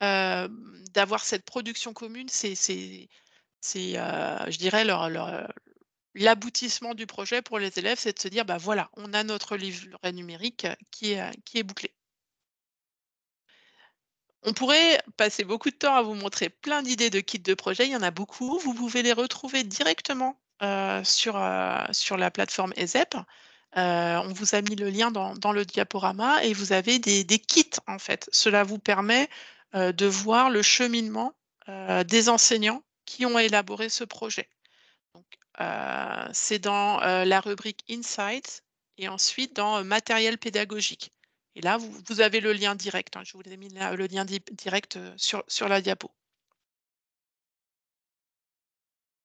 d'avoir cette production commune. C'est, je dirais, l'aboutissement du projet pour les élèves, c'est de se dire, bah voilà, on a notre livret numérique qui est, bouclé. On pourrait passer beaucoup de temps à vous montrer plein d'idées de kits de projet. Il y en a beaucoup. Vous pouvez les retrouver directement sur, sur, la plateforme ESEP. Euh, on vous a mis le lien dans, le diaporama et vous avez des, kits en fait. Cela vous permet euh, de voir le cheminement euh, des enseignants qui ont élaboré ce projet. C'est dans la rubrique Insights et ensuite dans matériel pédagogique. Et là, vous, avez le lien direct. Hein. je vous ai mis le lien direct sur la diapo.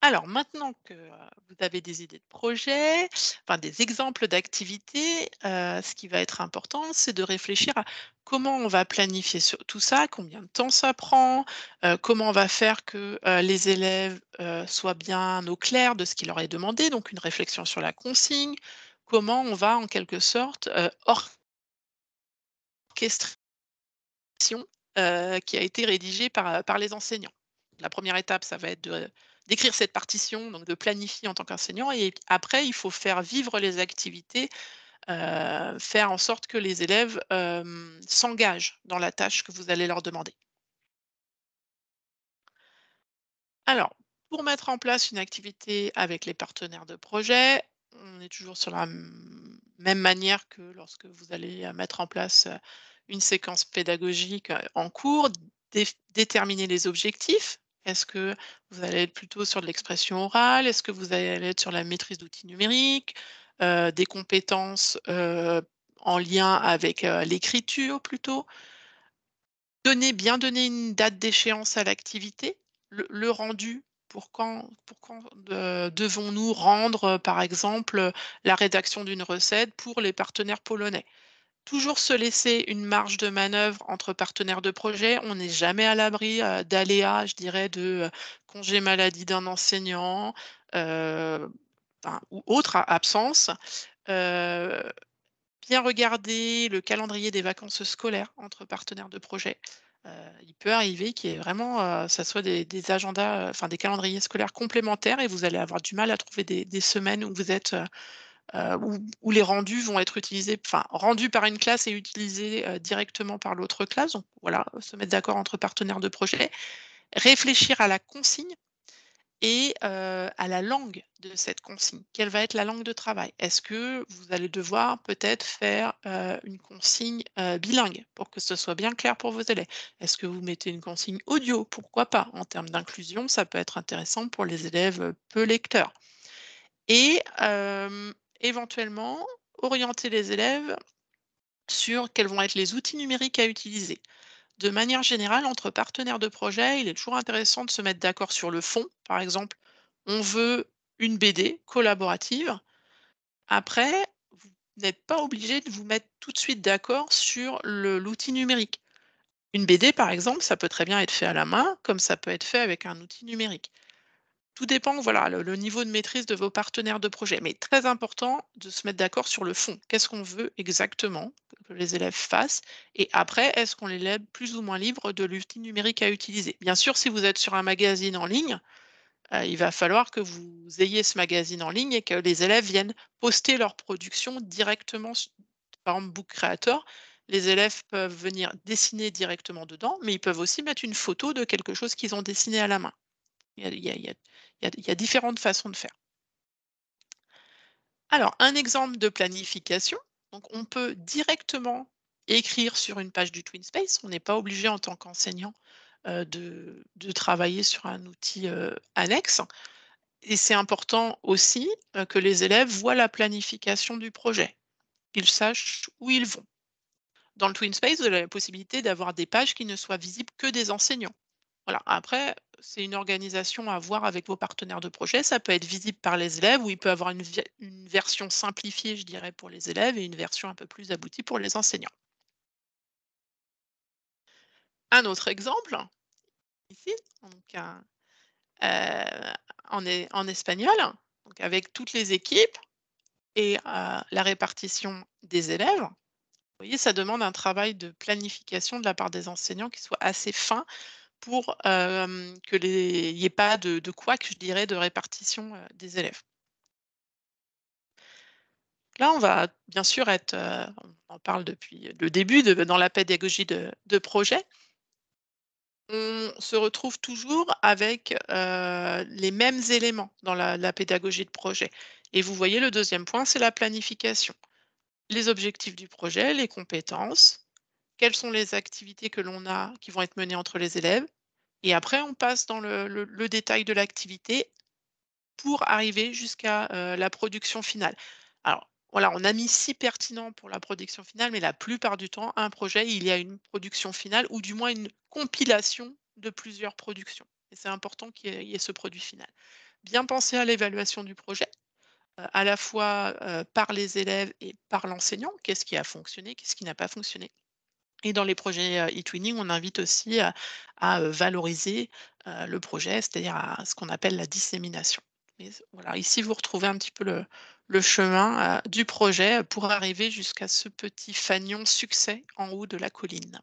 Alors, maintenant que vous avez des idées de projet, enfin des exemples d'activités, ce qui va être important, c'est de réfléchir à comment on va planifier tout ça, combien de temps ça prend, comment on va faire que les élèves soient bien au clair de ce qui leur est demandé, donc une réflexion sur la consigne, comment on va en quelque sorte orchestrer qui a été rédigée par, par les enseignants. La première étape, ça va être de d'écrire cette partition, donc de planifier en tant qu'enseignant. Et après, il faut faire vivre les activités, euh, faire en sorte que les élèves euh, s'engagent dans la tâche que vous allez leur demander. Alors, pour mettre en place une activité avec les partenaires de projet, on est toujours sur la même manière que lorsque vous allez euh, mettre en place une séquence pédagogique en cours, déterminer les objectifs, est-ce que vous allez être plutôt sur de l'expression orale Est-ce que vous allez être sur la maîtrise d'outils numériques euh, Des compétences euh, en lien avec euh, l'écriture plutôt Donner, bien donner une date d'échéance à l'activité, le, rendu, pour pour quand devons-nous rendre, par exemple, la rédaction d'une recette pour les partenaires polonais toujours se laisser une marge de manœuvre entre partenaires de projet. On n'est jamais à l'abri euh, d'aléas, je dirais, de euh, congés maladie d'un enseignant euh, ou autre absence. bien regarder le calendrier des vacances scolaires entre partenaires de projet. il peut arriver qu'il y ait vraiment, ça soit des, agendas, enfin des calendriers scolaires complémentaires et vous allez avoir du mal à trouver des semaines où vous êtes euh, où, les rendus vont être utilisés, enfin rendus par une classe et utilisés euh, directement par l'autre classe. Donc voilà, euh, se mettre d'accord entre partenaires de projet, réfléchir à la consigne et à la langue de cette consigne. Quelle va être la langue de travail Est-ce que vous allez devoir peut-être faire une consigne bilingue pour que ce soit bien clair pour vos élèves Est-ce que vous mettez une consigne audio Pourquoi pas En termes d'inclusion, ça peut être intéressant pour les élèves peu lecteurs. Et éventuellement orienter les élèves sur quels vont être les outils numériques à utiliser. De manière générale, entre partenaires de projet, il est toujours intéressant de se mettre d'accord sur le fond. Par exemple, on veut une BD collaborative. Après, vous n'êtes pas obligé de vous mettre tout de suite d'accord sur l'outil numérique. Une BD, par exemple, ça peut très bien être fait à la main, comme ça peut être fait avec un outil numérique. Tout dépend, voilà, le, niveau de maîtrise de vos partenaires de projet. Mais très important de se mettre d'accord sur le fond. Qu'est-ce qu'on veut exactement que les élèves fassent Et après, est-ce qu'on les laisse plus ou moins libres de l'outil numérique à utiliser Bien sûr, si vous êtes sur un magazine en ligne, euh, il va falloir que vous ayez ce magazine en ligne et que les élèves viennent poster leur production directement, par exemple Book Creator. Les élèves peuvent venir dessiner directement dedans, mais ils peuvent aussi mettre une photo de quelque chose qu'ils ont dessiné à la main. Il y, a, différentes façons de faire. Alors, un exemple de planification. Donc, on peut directement écrire sur une page du TwinSpace. On n'est pas obligé en tant qu'enseignant euh, de, travailler sur un outil euh, annexe. Et c'est important aussi euh, que les élèves voient la planification du projet, qu'ils sachent où ils vont. Dans le TwinSpace, vous avez la possibilité d'avoir des pages qui ne soient visibles que des enseignants. Voilà. Après, c'est une organisation à voir avec vos partenaires de projet. Ça peut être visible par les élèves ou il peut avoir une, version simplifiée, je dirais, pour les élèves et une version un peu plus aboutie pour les enseignants. Un autre exemple, ici, euh, euh, e-, en, espagnol, avec toutes les équipes et euh, la répartition des élèves. Vous voyez, ça demande un travail de planification de la part des enseignants qui soit assez fin pour euh, qu'il n'y ait pas de, quoi que je dirais, de répartition des élèves. Là, on va bien sûr être, on en parle depuis le début dans la pédagogie de, projet, on se retrouve toujours avec les mêmes éléments dans la, pédagogie de projet. Et vous voyez, le deuxième point, c'est la planification. Les objectifs du projet, les compétences, quelles sont les activités que l'on a qui vont être menées entre les élèves. Et après, on passe dans le, détail de l'activité pour arriver jusqu'à euh, la production finale. Alors, voilà, on a mis six pertinents pour la production finale, mais la plupart du temps, un projet, il y a une production finale ou du moins une compilation de plusieurs productions. Et c'est important qu'il y, ait ce produit final. Bien penser à l'évaluation du projet, euh, à la fois euh, par les élèves et par l'enseignant. Qu'est-ce qui a fonctionné, qu'est-ce qui n'a pas fonctionné et dans les projets e-twinning, on invite aussi à, valoriser le projet, c'est-à-dire à ce qu'on appelle la dissémination. ici, vous retrouvez un petit peu le, chemin du projet pour arriver jusqu'à ce petit fanion succès en haut de la colline.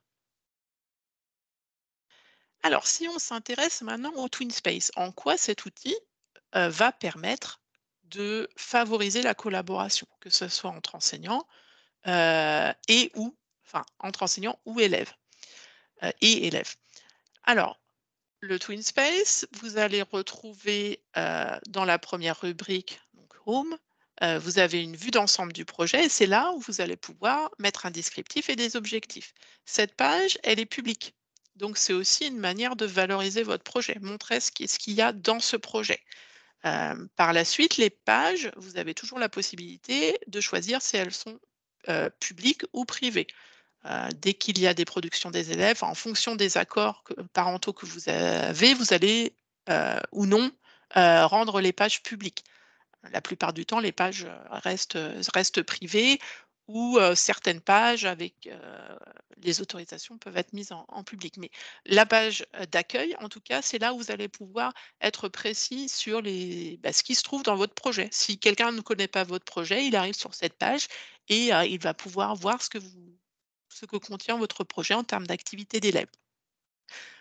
Alors, si on s'intéresse maintenant au TwinSpace, en quoi cet outil va permettre de favoriser la collaboration, que ce soit entre enseignants et ou enfin entre enseignants ou élèves euh, et élèves. Alors, le TwinSpace, vous allez retrouver euh, dans la première rubrique, donc Home, euh, vous avez une vue d'ensemble du projet et c'est là où vous allez pouvoir mettre un descriptif et des objectifs. Cette page, elle est publique. Donc, c'est aussi une manière de valoriser votre projet, montrer ce qu'il y a dans ce projet. par la suite, les pages, vous avez toujours la possibilité de choisir si elles sont publiques ou privées. Euh, dès qu'il y a des productions des élèves, en fonction des accords parentaux que vous avez, vous allez euh, ou non euh, rendre les pages publiques. La plupart du temps, les pages restent, restent privées ou certaines pages avec les autorisations peuvent être mises en, public. Mais la page d'accueil, en tout cas, c'est là où vous allez pouvoir être précis sur les, bah, ce qui se trouve dans votre projet. Si quelqu'un ne connaît pas votre projet, il arrive sur cette page et il va pouvoir voir ce que vous ce que contient votre projet en termes d'activité d'élèves.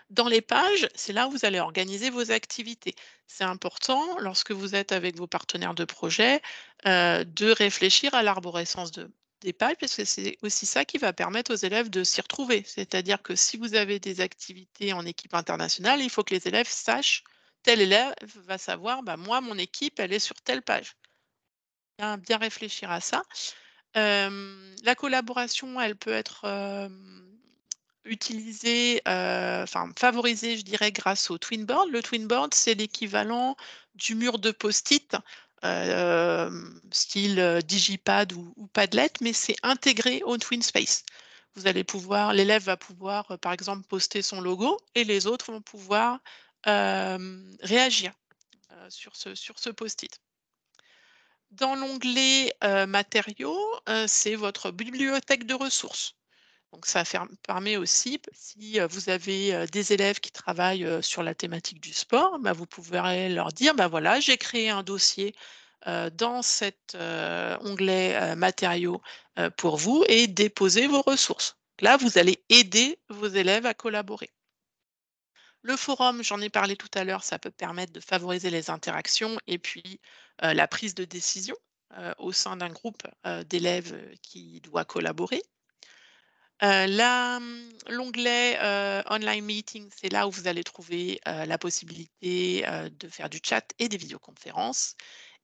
Dans les pages, c'est là où vous allez organiser vos activités. C'est important, lorsque vous êtes avec vos partenaires de projet, euh, de réfléchir à l'arborescence des pages, parce que c'est aussi ça qui va permettre aux élèves de s'y retrouver. C'est-à-dire que si vous avez des activités en équipe internationale, il faut que les élèves sachent, tel élève va savoir, bah, moi, mon équipe, elle est sur telle page. bien réfléchir à ça la collaboration, elle peut être utilisée, enfin favorisée, je dirais, grâce au Twinboard. Le Twinboard, c'est l'équivalent du mur de post-it, style digipad ou, padlet, mais c'est intégré au twin space. Vous allez pouvoir, l'élève va pouvoir, par exemple, poster son logo et les autres vont pouvoir réagir sur ce, sur ce post-it. Dans l'onglet euh, matériaux, euh, c'est votre bibliothèque de ressources. Donc ça permet aussi, bah, si euh, vous avez des élèves qui travaillent sur la thématique du sport, bah, vous pouvez leur dire, bah, voilà, j'ai créé un dossier dans cet onglet matériaux pour vous et déposez vos ressources. Là, vous allez aider vos élèves à collaborer. Le forum, j'en ai parlé tout à l'heure, ça peut permettre de favoriser les interactions et puis la prise de décision au sein d'un groupe d'élèves qui doit collaborer. Mmh, l'onglet Online Meeting, c'est là où vous allez trouver la possibilité de faire du chat et des vidéoconférences.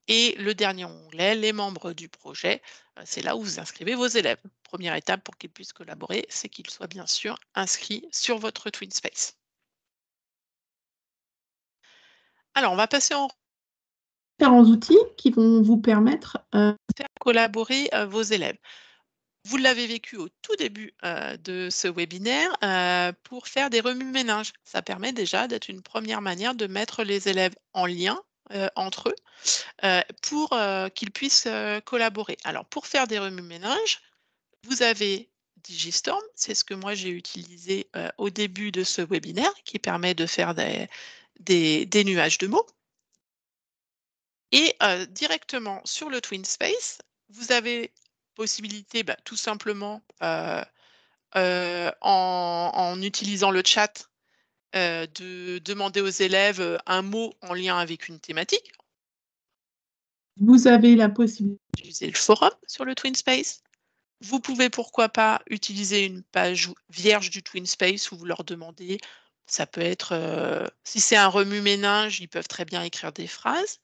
Et le dernier onglet, les membres du projet, c'est là où vous inscrivez vos élèves. Première étape pour qu'ils puissent collaborer, c'est qu'ils soient bien sûr inscrits sur votre TwinSpace. Alors, on va passer en différents outils qui vont vous permettre de euh, faire collaborer euh, vos élèves. Vous l'avez vécu au tout début euh, de ce webinaire pour faire des remue-ménages. Ça permet déjà d'être une première manière de mettre les élèves en lien entre eux pour qu'ils puissent collaborer. Alors, pour faire des remue-ménages, vous avez Digistorm, c'est ce que moi j'ai utilisé au début de ce webinaire qui permet de faire des, des, nuages de mots. Et euh, directement sur le TwinSpace vous avez possibilité bah, tout simplement euh, euh, en, utilisant le chat de demander aux élèves un mot en lien avec une thématique. Vous avez la possibilité d'utiliser le forum sur le TwinSpace Vous pouvez pourquoi pas utiliser une page vierge du TwinSpace où vous leur demandez ça peut être, si c'est un remue-ménage, ils peuvent très bien écrire des phrases.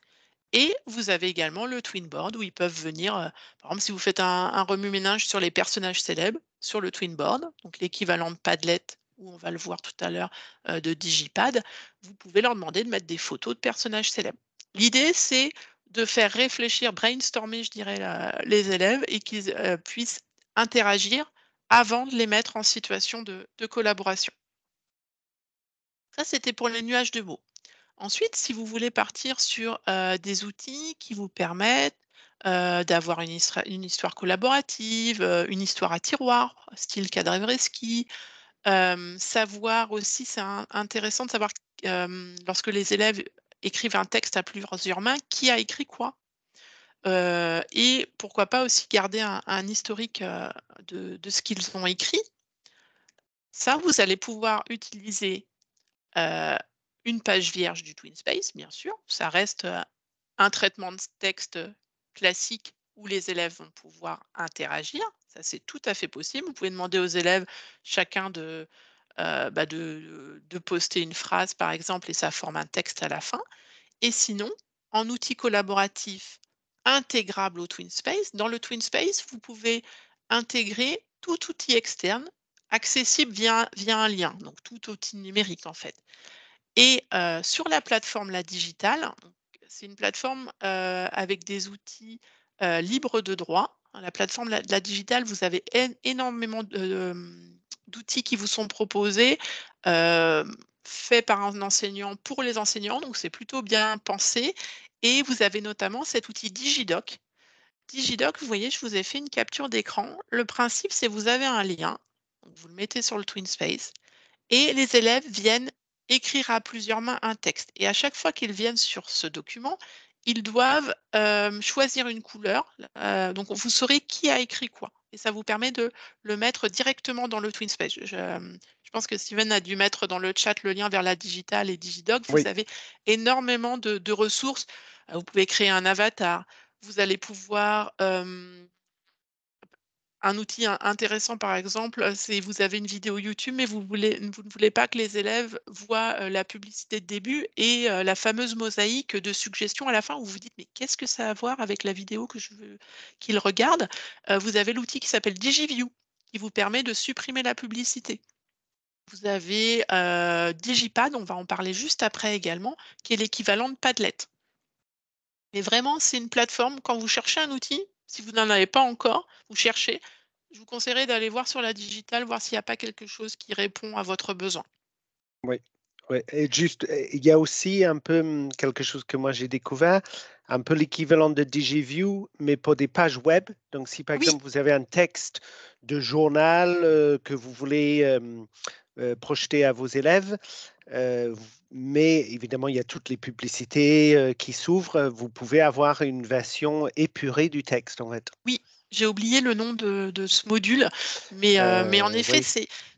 Et vous avez également le Twinboard où ils peuvent venir, par exemple, si vous faites un, remue-ménage sur les personnages célèbres, sur le Twinboard, donc l'équivalent de Padlet, où on va le voir tout à l'heure, de Digipad, vous pouvez leur demander de mettre des photos de personnages célèbres. L'idée, c'est de faire réfléchir, brainstormer, je dirais, les élèves et qu'ils puissent interagir avant de les mettre en situation de collaboration. Ça, c'était pour les nuages de mots. Ensuite, si vous voulez partir sur des outils qui vous permettent d'avoir une, histoire collaborative, une histoire à tiroir, style Cadavreski, savoir aussi, c'est intéressant de savoir lorsque les élèves écrivent un texte à plusieurs mains, qui a écrit quoi. et pourquoi pas aussi garder un, historique de ce qu'ils ont écrit. Ça, vous allez pouvoir utiliser euh, une page vierge du TwinSpace, bien sûr. Ça reste euh, un traitement de texte classique où les élèves vont pouvoir interagir. Ça, c'est tout à fait possible. Vous pouvez demander aux élèves chacun de, euh, bah, de, de, poster une phrase, par exemple, et ça forme un texte à la fin. Et sinon, en outil collaboratif intégrable au TwinSpace, dans le TwinSpace, vous pouvez intégrer tout outil externe accessible via, un lien, donc tout outil numérique en fait. Et euh, sur la plateforme La Digitale, c'est une plateforme euh, avec des outils euh, libres de droit. La plateforme La, la Digitale, vous avez énormément d'outils qui vous sont proposés, faits par un enseignant pour les enseignants, donc c'est plutôt bien pensé. Et vous avez notamment cet outil DigiDoc. DigiDoc, vous voyez, je vous ai fait une capture d'écran. Le principe, c'est vous avez un lien vous le mettez sur le Twin Space et les élèves viennent écrire à plusieurs mains un texte. Et à chaque fois qu'ils viennent sur ce document, ils doivent euh, choisir une couleur. Euh, donc vous saurez qui a écrit quoi. Et ça vous permet de le mettre directement dans le TwinSpace. Je, pense que Steven a dû mettre dans le chat le lien vers la digitale et Digidoc. Vous avez énormément de, ressources. Vous pouvez créer un avatar. Vous allez pouvoir euh, un outil intéressant, par exemple, c'est vous avez une vidéo YouTube, mais vous, voulez, vous ne voulez pas que les élèves voient la publicité de début et la fameuse mosaïque de suggestions à la fin où vous vous dites mais qu'est-ce que ça a à voir avec la vidéo que je veux qu'ils regardent Vous avez l'outil qui s'appelle DigiView qui vous permet de supprimer la publicité. Vous avez Digipad, on va en parler juste après également, qui est l'équivalent de Padlet. Mais vraiment, c'est une plateforme, quand vous cherchez un outil, si vous n'en avez pas encore, vous cherchez, je vous conseillerais d'aller voir sur la digitale, voir s'il n'y a pas quelque chose qui répond à votre besoin. Oui. Et juste, il y a aussi un peu hmm, quelque chose que moi j'ai découvert, un peu l'équivalent de DigiView, mais pour des pages web. Donc, si par exemple vous avez un texte de journal euh, que vous voulez euh, euh, projeter à vos élèves, mais évidemment, il y a toutes les publicités qui s'ouvrent. Vous pouvez avoir une version épurée du texte, en fait. Oui, j'ai oublié le nom de, ce module, mais, en effet,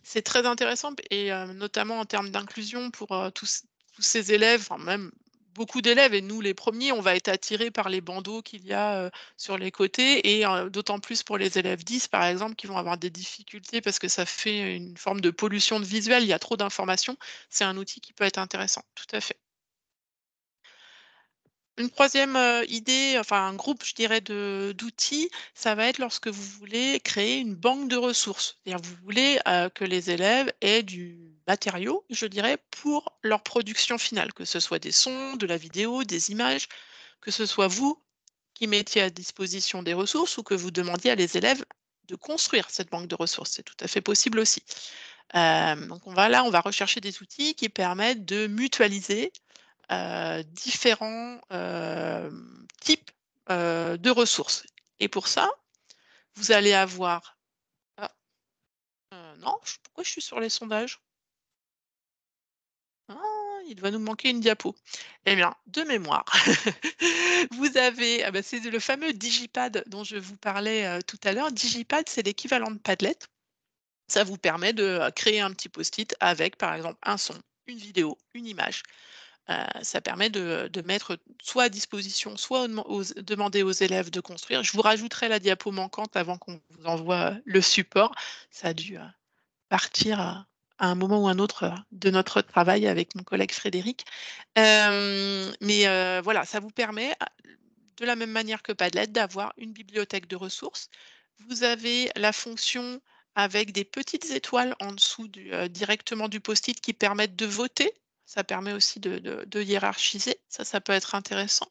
c'est très intéressant, et notamment en termes d'inclusion pour tous, tous, ces élèves, enfin, même beaucoup d'élèves, et nous les premiers, on va être attirés par les bandeaux qu'il y a sur les côtés, et d'autant plus pour les élèves 10, par exemple, qui vont avoir des difficultés parce que ça fait une forme de pollution de visuel, il y a trop d'informations. C'est un outil qui peut être intéressant, tout à fait. Une troisième idée, enfin un groupe, je dirais, d'outils, ça va être lorsque vous voulez créer une banque de ressources. C'est-à-dire vous voulez que les élèves aient du, matériaux, je dirais, pour leur production finale, que ce soit des sons, de la vidéo, des images, que ce soit vous qui mettiez à disposition des ressources ou que vous demandiez à les élèves de construire cette banque de ressources. C'est tout à fait possible aussi. Euh, donc on va là, on va rechercher des outils qui permettent de mutualiser euh, différents euh, types de ressources. Et pour ça, vous allez avoir... Ah, non, pourquoi je suis sur les sondages ah, il va nous manquer une diapo. Eh bien, de mémoire, vous avez, ah bah, c'est le fameux Digipad dont je vous parlais euh, tout à l'heure. Digipad, c'est l'équivalent de Padlet. Ça vous permet de euh, créer un petit post-it avec, par exemple, un son, une vidéo, une image. Euh, ça permet de, mettre soit à disposition, soit demander aux élèves de construire. Je vous rajouterai la diapo manquante avant qu'on vous envoie le support. Ça a dû partir un moment ou un autre euh, de notre travail avec mon collègue Frédéric. Euh, mais euh, voilà, ça vous permet, ah, de la même manière que Padlet, d'avoir une bibliothèque de ressources. Vous avez la fonction avec des petites étoiles en dessous directement du post-it qui permettent de voter. Ça permet aussi de, hiérarchiser. Ça, ça peut être intéressant.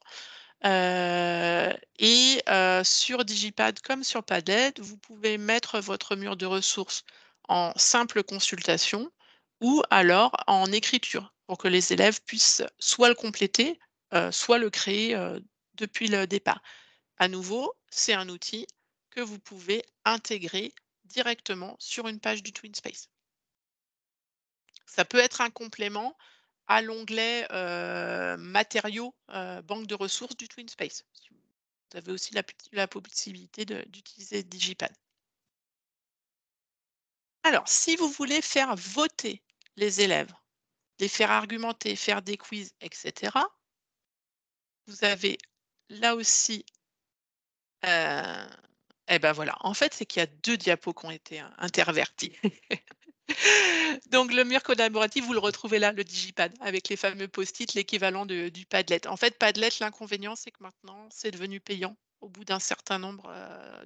et sur Digipad comme sur Padlet, vous pouvez mettre votre mur de ressources en simple consultation ou alors en écriture pour que les élèves puissent soit le compléter, euh, soit le créer euh, depuis le départ. À nouveau, c'est un outil que vous pouvez intégrer directement sur une page du TwinSpace. Ça peut être un complément à l'onglet euh, matériaux, banque de ressources du TwinSpace. Vous avez aussi la possibilité d'utiliser Digipad. Alors, si vous voulez faire voter les élèves, les faire argumenter, faire des quiz, etc., vous avez là aussi, euh, eh ben voilà, en fait, c'est qu'il y a deux diapos qui ont été hein, intervertis. Donc le mur collaboratif, vous le retrouvez là, le digipad, avec les fameux post-it, l'équivalent du Padlet. En fait, Padlet, l'inconvénient, c'est que maintenant, c'est devenu payant au bout d'un certain nombre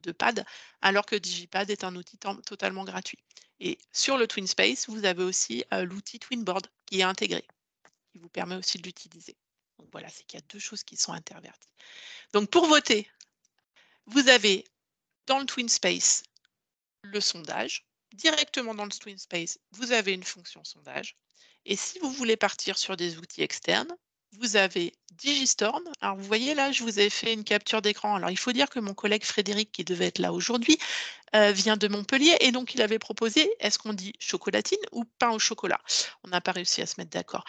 de pads, alors que Digipad est un outil totalement gratuit. Et sur le TwinSpace, vous avez aussi l'outil TwinBoard qui est intégré, qui vous permet aussi de l'utiliser. Donc voilà, c'est qu'il y a deux choses qui sont interverties. Donc pour voter, vous avez dans le TwinSpace le sondage. Directement dans le TwinSpace, vous avez une fonction sondage. Et si vous voulez partir sur des outils externes, vous avez Digistorm. Alors, vous voyez là, je vous ai fait une capture d'écran. Alors, il faut dire que mon collègue Frédéric, qui devait être là aujourd'hui, euh, vient de Montpellier et donc il avait proposé est-ce qu'on dit chocolatine ou pain au chocolat On n'a pas réussi à se mettre d'accord.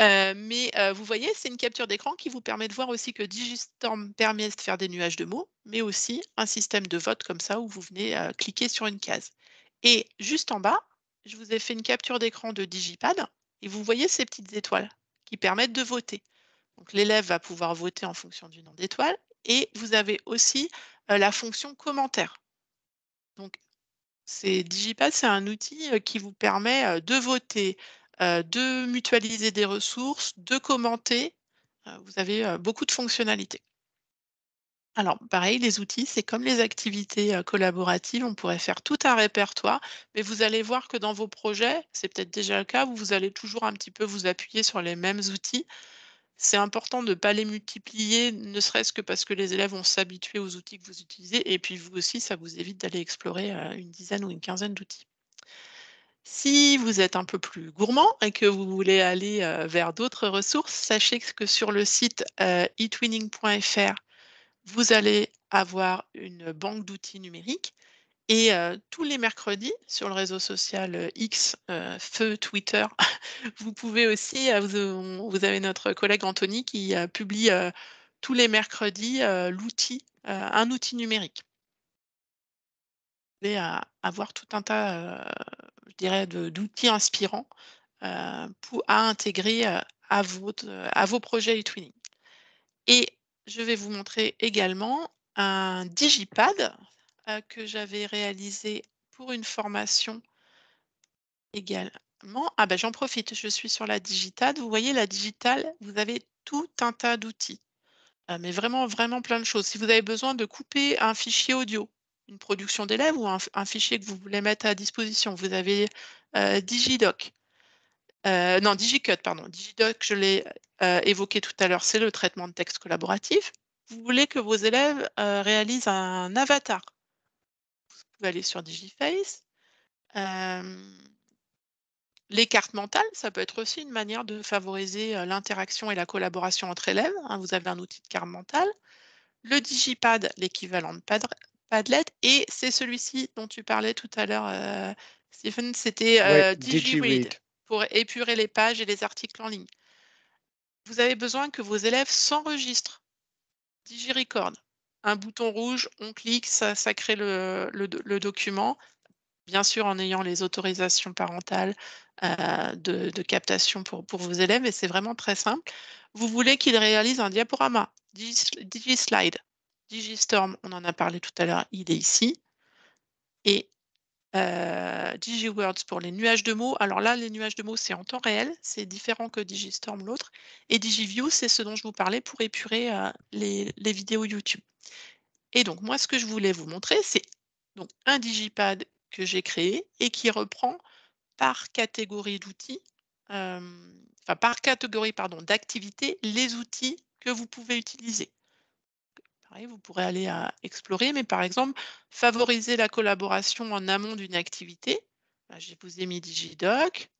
Euh, mais euh, vous voyez, c'est une capture d'écran qui vous permet de voir aussi que Digistorm permet de faire des nuages de mots, mais aussi un système de vote comme ça où vous venez cliquer sur une case. Et juste en bas, je vous ai fait une capture d'écran de Digipad et vous voyez ces petites étoiles qui permettent de voter. Donc l'élève va pouvoir voter en fonction du nom d'étoiles et vous avez aussi euh, la fonction commentaire. Donc c'est Digipad, c'est un outil euh, qui vous permet euh, de voter, de mutualiser des ressources, de commenter. vous avez beaucoup de fonctionnalités. Alors, pareil, les outils, c'est comme les activités euh, collaboratives, on pourrait faire tout un répertoire, mais vous allez voir que dans vos projets, c'est peut-être déjà le cas, vous allez toujours un petit peu vous appuyer sur les mêmes outils. C'est important de ne pas les multiplier, ne serait-ce que parce que les élèves vont s'habituer aux outils que vous utilisez, et puis vous aussi, ça vous évite d'aller explorer euh, une dizaine ou une quinzaine d'outils. Si vous êtes un peu plus gourmand et que vous voulez aller euh, vers d'autres ressources, sachez que sur le site etwinning.fr, e vous allez avoir une banque d'outils numériques. Et euh, tous les mercredis, sur le réseau social euh, X, euh, feu Twitter, vous pouvez aussi, vous, avez notre collègue Anthony qui publie tous les mercredis l'outil, un outil numérique. Vous allez avoir tout un tas, je dirais, d'outils inspirants à intégrer à, à vos projets e-twinning. Et je vais vous montrer également un digipad euh, que j'avais réalisé pour une formation également. Ah ben j'en profite, je suis sur la digitale. Vous voyez la digitale, vous avez tout un tas d'outils, euh, mais vraiment, vraiment plein de choses. Si vous avez besoin de couper un fichier audio, une production d'élèves ou un, fichier que vous voulez mettre à disposition, vous avez euh, DigiDoc, euh, non, DigiCut, pardon. DigiDoc, je l'ai euh, évoqué tout à l'heure, c'est le traitement de texte collaboratif. Vous voulez que vos élèves euh, réalisent un avatar. Vous pouvez aller sur DigiFace. les cartes mentales, ça peut être aussi une manière de favoriser l'interaction et la collaboration entre élèves. Hein. vous avez un outil de carte mentale. Le DigiPad, l'équivalent de Padlet. Et c'est celui-ci dont tu parlais tout à l'heure, Stephen, c'était DigiWeed pour épurer les pages et les articles en ligne. Vous avez besoin que vos élèves s'enregistrent. DigiRecord. Un bouton rouge, on clique, ça, crée le, document, bien sûr en ayant les autorisations parentales euh, de, captation pour, pour vos élèves, et c'est vraiment très simple. Vous voulez qu'ils réalisent un diaporama, DigiSlide, DigiStorm, on en a parlé tout à l'heure, il est ici. Et euh, DigiWords pour les nuages de mots. Alors là, les nuages de mots, c'est en temps réel, c'est différent que DigiStorm l'autre. Et DigiView, c'est ce dont je vous parlais pour épurer euh, les, vidéos YouTube. Et donc, moi, ce que je voulais vous montrer, c'est donc un Digipad que j'ai créé et qui reprend par catégorie d'outils, euh, enfin par catégorie pardon d'activités, les outils que vous pouvez utiliser vous pourrez aller euh, explorer, mais par exemple, favoriser la collaboration en amont d'une activité. Bah, je vous ai mis DigiDoc,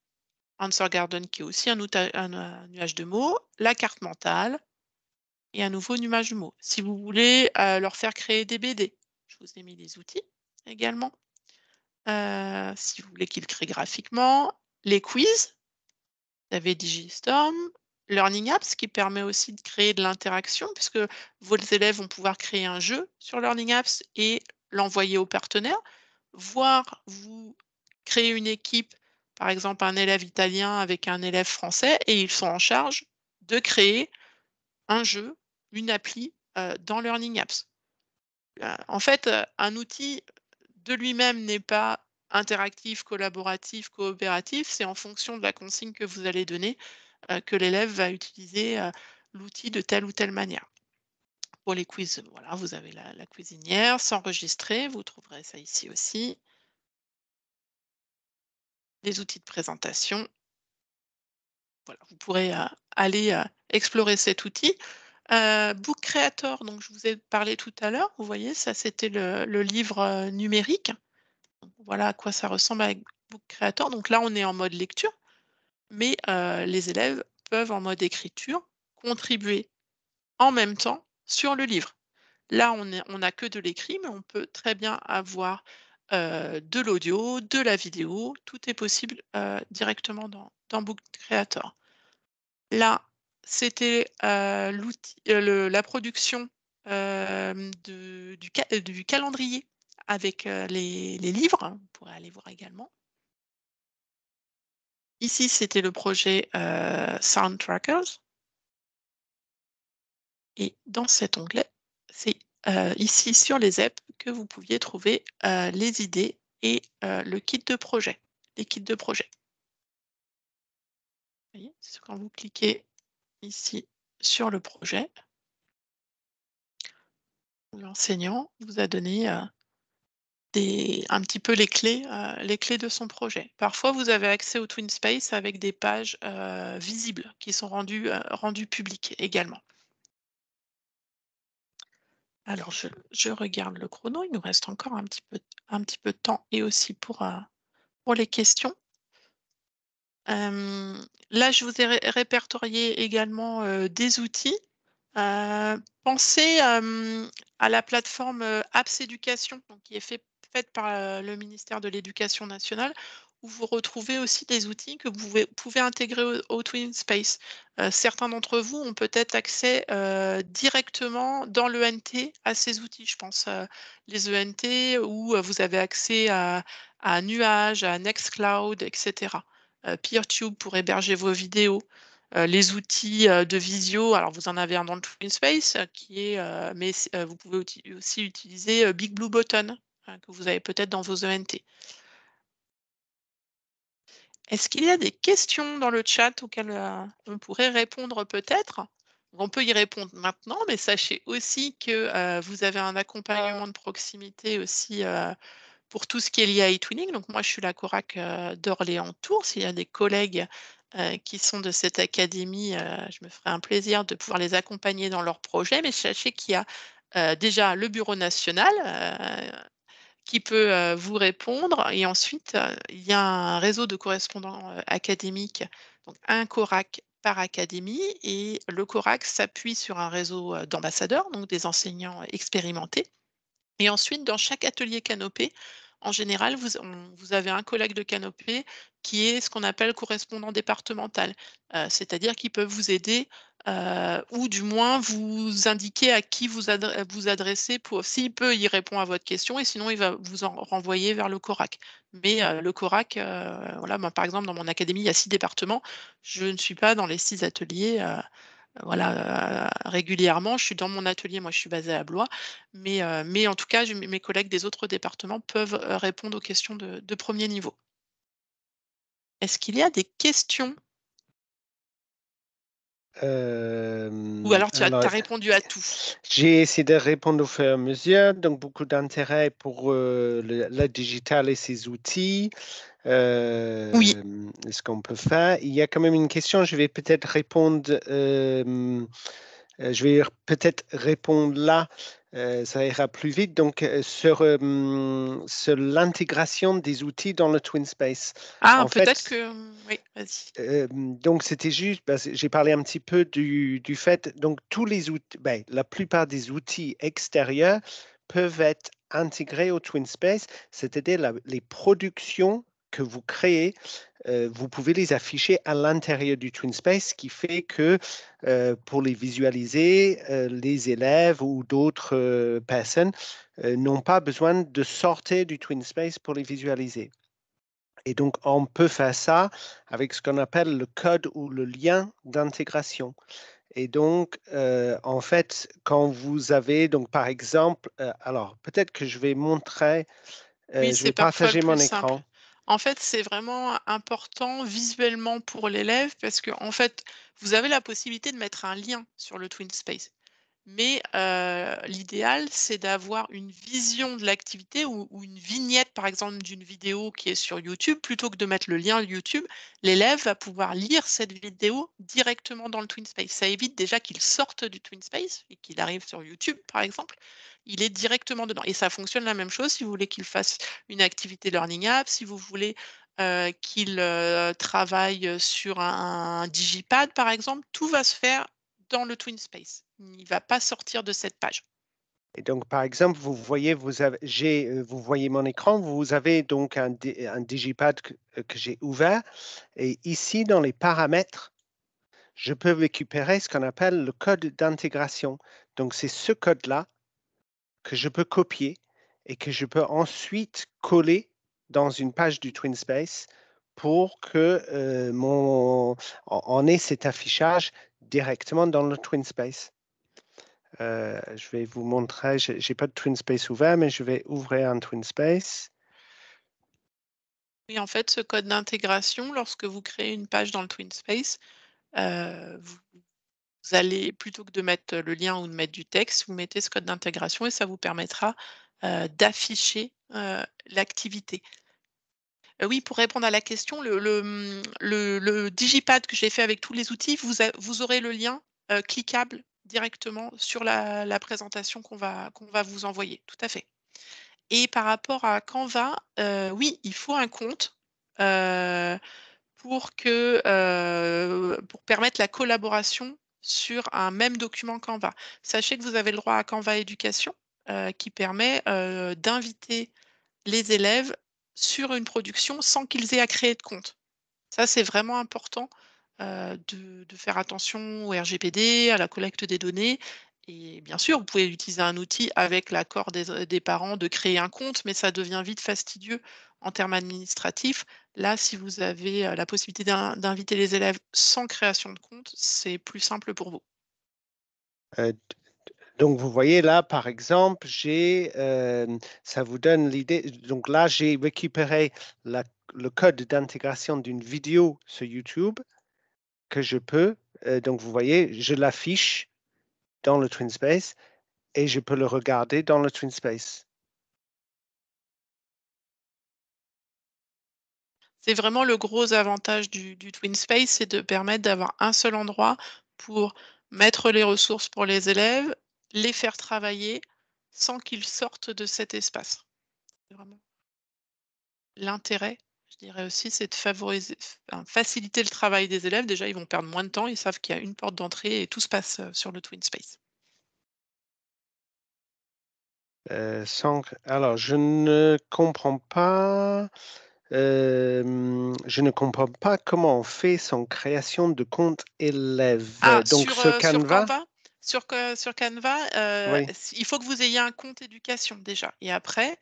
Answer Garden qui est aussi un, nuage de mots, la carte mentale et un nouveau nuage de mots. Si vous voulez euh, leur faire créer des BD, je vous ai mis des outils également. Euh, si vous voulez qu'ils créent graphiquement, les quiz, vous avez DigiStorm, Learning Apps qui permet aussi de créer de l'interaction puisque vos élèves vont pouvoir créer un jeu sur Learning Apps et l'envoyer aux partenaires, voire vous créer une équipe, par exemple un élève italien avec un élève français et ils sont en charge de créer un jeu, une appli euh, dans Learning Apps. Euh, en fait, euh, un outil de lui-même n'est pas interactif, collaboratif, coopératif, c'est en fonction de la consigne que vous allez donner euh, que l'élève va utiliser euh, l'outil de telle ou telle manière. Pour les quiz, voilà, vous avez la, cuisinière, s'enregistrer, vous trouverez ça ici aussi. Les outils de présentation. vous pourrez euh, aller explorer cet outil. Book Creator, donc je vous ai parlé tout à l'heure, vous voyez, ça c'était le, livre numérique. voilà à quoi ça ressemble avec Book Creator. Donc là, on est en mode lecture mais euh, les élèves peuvent en mode écriture contribuer en même temps sur le livre. Là, on n'a que de l'écrit, mais on peut très bien avoir euh, de l'audio, de la vidéo, tout est possible euh, directement dans, Book Creator. Là, c'était la production du, calendrier avec les, livres, Vous hein. pourrez aller voir également. Ici, c'était le projet euh, Soundtrackers. Et dans cet onglet, c'est euh, ici sur les apps que vous pouviez trouver euh, les idées et le kit de projet, les kits de projet. Vous voyez, quand vous cliquez ici sur le projet, l'enseignant vous a donné un petit peu les clés, euh, les clés de son projet. Parfois, vous avez accès au TwinSpace avec des pages euh, visibles qui sont rendues, euh, rendues publiques également. Alors, je, je, regarde le chrono. Il nous reste encore un petit peu, un petit peu de temps et aussi pour, pour les questions. là, je vous ai répertorié également des outils. pensez à la plateforme Apps Education, donc qui est faite faite par euh, le ministère de l'Éducation nationale où vous retrouvez aussi des outils que vous pouvez, intégrer au, Twin Space. Euh, certains d'entre vous ont peut-être accès euh, directement dans l'ENT à ces outils. Je pense les ENT où vous avez accès à, Nuage, à Nextcloud, etc. PeerTube pour héberger vos vidéos. les outils de visio, alors vous en avez un dans le Twin Space, qui est, mais vous pouvez aussi utiliser Big Blue Button Hein, que vous avez peut-être dans vos ENT. Est-ce qu'il y a des questions dans le chat auxquelles euh, on pourrait répondre peut-être on peut y répondre maintenant, mais sachez aussi que euh, vous avez un accompagnement de proximité aussi euh, pour tout ce qui est lié à eTwinning. Donc moi, je suis la Corac d'Orléans-Tours. S'il y a des collègues qui sont de cette académie, je me ferai un plaisir de pouvoir les accompagner dans leur projet. Mais sachez qu'il y a déjà le Bureau national qui peut vous répondre. Et ensuite, il y a un réseau de correspondants académiques, donc un CORAC par académie, et le CORAC s'appuie sur un réseau d'ambassadeurs, donc des enseignants expérimentés. Et ensuite, dans chaque atelier canopé, en général, vous, avez un collègue de canopée qui est ce qu'on appelle correspondant départemental, euh, c'est-à-dire qui peut vous aider euh, ou du moins vous indiquer à qui vous, vous adressez pour s'il peut, y répond à votre question et sinon il va vous en renvoyer vers le CORAC. Mais euh, le CORAC, voilà, moi, par exemple, dans mon académie, il y a six départements. Je ne suis pas dans les six ateliers voilà, euh, régulièrement. Je suis dans mon atelier, moi je suis basée à Blois, mais, euh, en tout cas, mes collègues des autres départements peuvent euh, répondre aux questions de premier niveau. Est-ce qu'il y a des questions ou euh, alors tu as, répondu à tout. J'ai essayé de répondre au fur et à mesure, donc beaucoup d'intérêt pour euh, la le, digital et ses outils. Euh, oui. Ce qu'on peut faire. Il y a quand même une question, je vais peut-être répondre. Euh, je vais peut-être répondre là euh, ça ira plus vite. Donc, euh, sur, sur l'intégration des outils dans le Twin Space. Ah, peut-être que. Mmh, oui, vas-y. donc, c'était juste, j'ai parlé un petit peu du, du, fait, donc, tous les outils, ben, la plupart des outils extérieurs peuvent être intégrés au Twin Space, c'est-à-dire les productions que vous créez euh, vous pouvez les afficher à l'intérieur du TwinSpace, ce qui fait que euh, pour les visualiser, euh, les élèves ou d'autres personnes n'ont pas besoin de sortir du TwinSpace pour les visualiser. Et donc, on peut faire ça avec ce qu'on appelle le code ou le lien d'intégration. Et donc, en fait, quand vous avez, donc par exemple, alors peut-être que je vais montrer, je vais partager mon écran. En fait, c'est vraiment important visuellement pour l'élève parce que fait, vous avez la possibilité de mettre un lien sur le Twin Space. Mais l'idéal, c'est d'avoir une vision de l'activité ou, une vignette, par exemple, d'une vidéo qui est sur YouTube. Plutôt que de mettre le lien YouTube, l'élève va pouvoir lire cette vidéo directement dans le Twin Space. Ça évite déjà qu'il sorte du Twin Space et qu'il arrive sur YouTube, par exemple. Il est directement dedans. Et ça fonctionne la même chose si vous voulez qu'il fasse une activité Learning App, si vous voulez qu'il travaille sur un, un digipad, par exemple. Tout va se faire dans le Twin Space. Il ne va pas sortir de cette page. Et donc, par exemple, vous voyez, vous, euh, vous voyez mon écran, vous avez donc un, Digipad euh, que, j'ai ouvert. Et ici, dans les paramètres, je peux récupérer ce qu'on appelle le code d'intégration. Donc, c'est ce code-là que je peux copier et que je peux ensuite coller dans une page du TwinSpace pour que euh, mon, ait cet affichage directement dans le TwinSpace. Euh, je vais vous montrer, je n'ai pas de TwinSpace ouvert, mais je vais ouvrir un TwinSpace. Oui, en fait, ce code d'intégration, lorsque vous créez une page dans le TwinSpace, euh, vous, allez, plutôt que de mettre le lien ou de mettre du texte, vous mettez ce code d'intégration et ça vous permettra euh, d'afficher l'activité. oui, pour répondre à la question, le, le, Digipad que j'ai fait avec tous les outils, vous aurez le lien cliquable directement sur la, présentation qu'on va, va vous envoyer. Tout à fait. Et par rapport à Canva, euh, oui, il faut un compte euh, pour, que, euh, pour permettre la collaboration sur un même document Canva. Sachez que vous avez le droit à Canva Éducation qui permet d'inviter les élèves sur une production sans qu'ils aient à créer de compte. Ça, c'est vraiment important euh, de, faire attention au RGPD, à la collecte des données. Et bien sûr, vous pouvez utiliser un outil avec l'accord euh, des, parents de créer un compte, mais ça devient vite fastidieux en termes administratifs. Là, si vous avez euh, la possibilité d'inviter les élèves sans création de compte, c'est plus simple pour vous. donc, vous voyez là, par exemple, j'ai, ça vous donne l'idée. Donc là, j'ai récupéré le code d'intégration d'une vidéo sur YouTube que je peux, euh, donc vous voyez, je l'affiche dans le TwinSpace et je peux le regarder dans le TwinSpace. C'est vraiment le gros avantage du, du c'est de permettre d'avoir un seul endroit pour mettre les ressources pour les élèves, les faire travailler sans qu'ils sortent de cet espace. C'est vraiment l'intérêt dirais aussi, c'est de favoriser, faciliter le travail des élèves. Déjà, ils vont perdre moins de temps, ils savent qu'il y a une porte d'entrée et tout se passe euh, sur le Twin Space. Euh, alors, je ne comprends pas. Euh, je ne comprends pas comment on fait sans création de compte élève. Ah, sur, Canva. Sur Canva il faut que vous ayez un compte éducation déjà. Et après,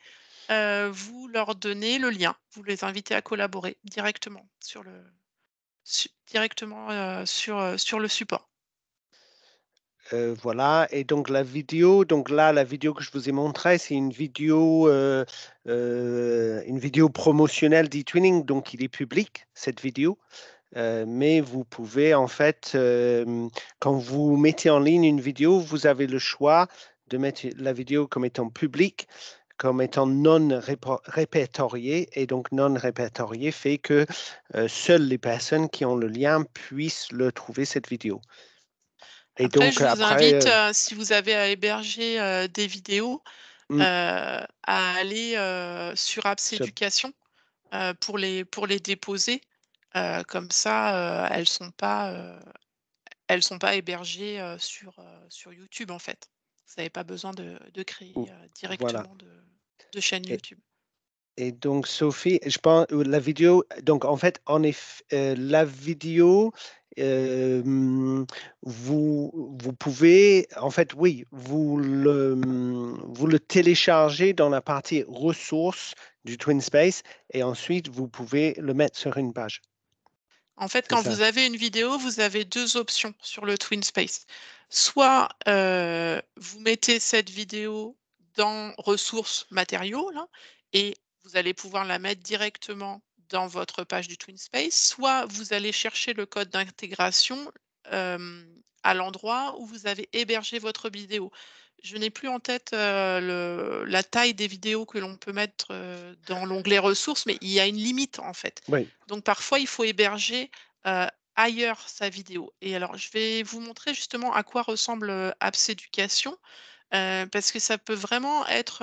euh, vous leur donnez le lien. Vous les invitez à collaborer directement sur le, euh, euh, support. voilà, et donc la vidéo, donc là, la vidéo que je vous ai montrée, c'est une vidéo, une vidéo promotionnelle d'eTwinning, donc il est public, cette vidéo. mais vous pouvez, en fait, quand vous mettez en ligne une vidéo, vous avez le choix de mettre la vidéo comme étant publique comme étant non répertorié et donc non répertorié fait que euh, seules les personnes qui ont le lien puissent le trouver cette vidéo. Et après, donc, je vous après, invite, euh, euh, si vous avez à héberger des vidéos, mmh. à aller sur Apps Éducation pour, les, pour les déposer. comme ça, elles ne sont, pas, elles sont pas hébergées sur, sur YouTube, en fait. Vous n'avez pas besoin de, créer euh, directement de, chaîne YouTube. Et, donc, Sophie, je pense la vidéo, donc en fait, euh, la vidéo, euh, vous, pouvez, en fait, oui, vous le, vous le téléchargez dans la partie ressources du Twin Space et ensuite vous pouvez le mettre sur une page. En fait, quand vous avez une vidéo, vous avez deux options sur le TwinSpace. Soit euh, vous mettez cette vidéo dans ressources matériaux et vous allez pouvoir la mettre directement dans votre page du TwinSpace. soit vous allez chercher le code d'intégration euh, à l'endroit où vous avez hébergé votre vidéo. Je n'ai plus en tête euh, la taille des vidéos que l'on peut mettre euh, dans l'onglet ressources, mais il y a une limite en fait. Donc parfois, il faut héberger euh, ailleurs sa vidéo. Et alors, je vais vous montrer justement à quoi ressemble Abséducation parce que ça peut vraiment être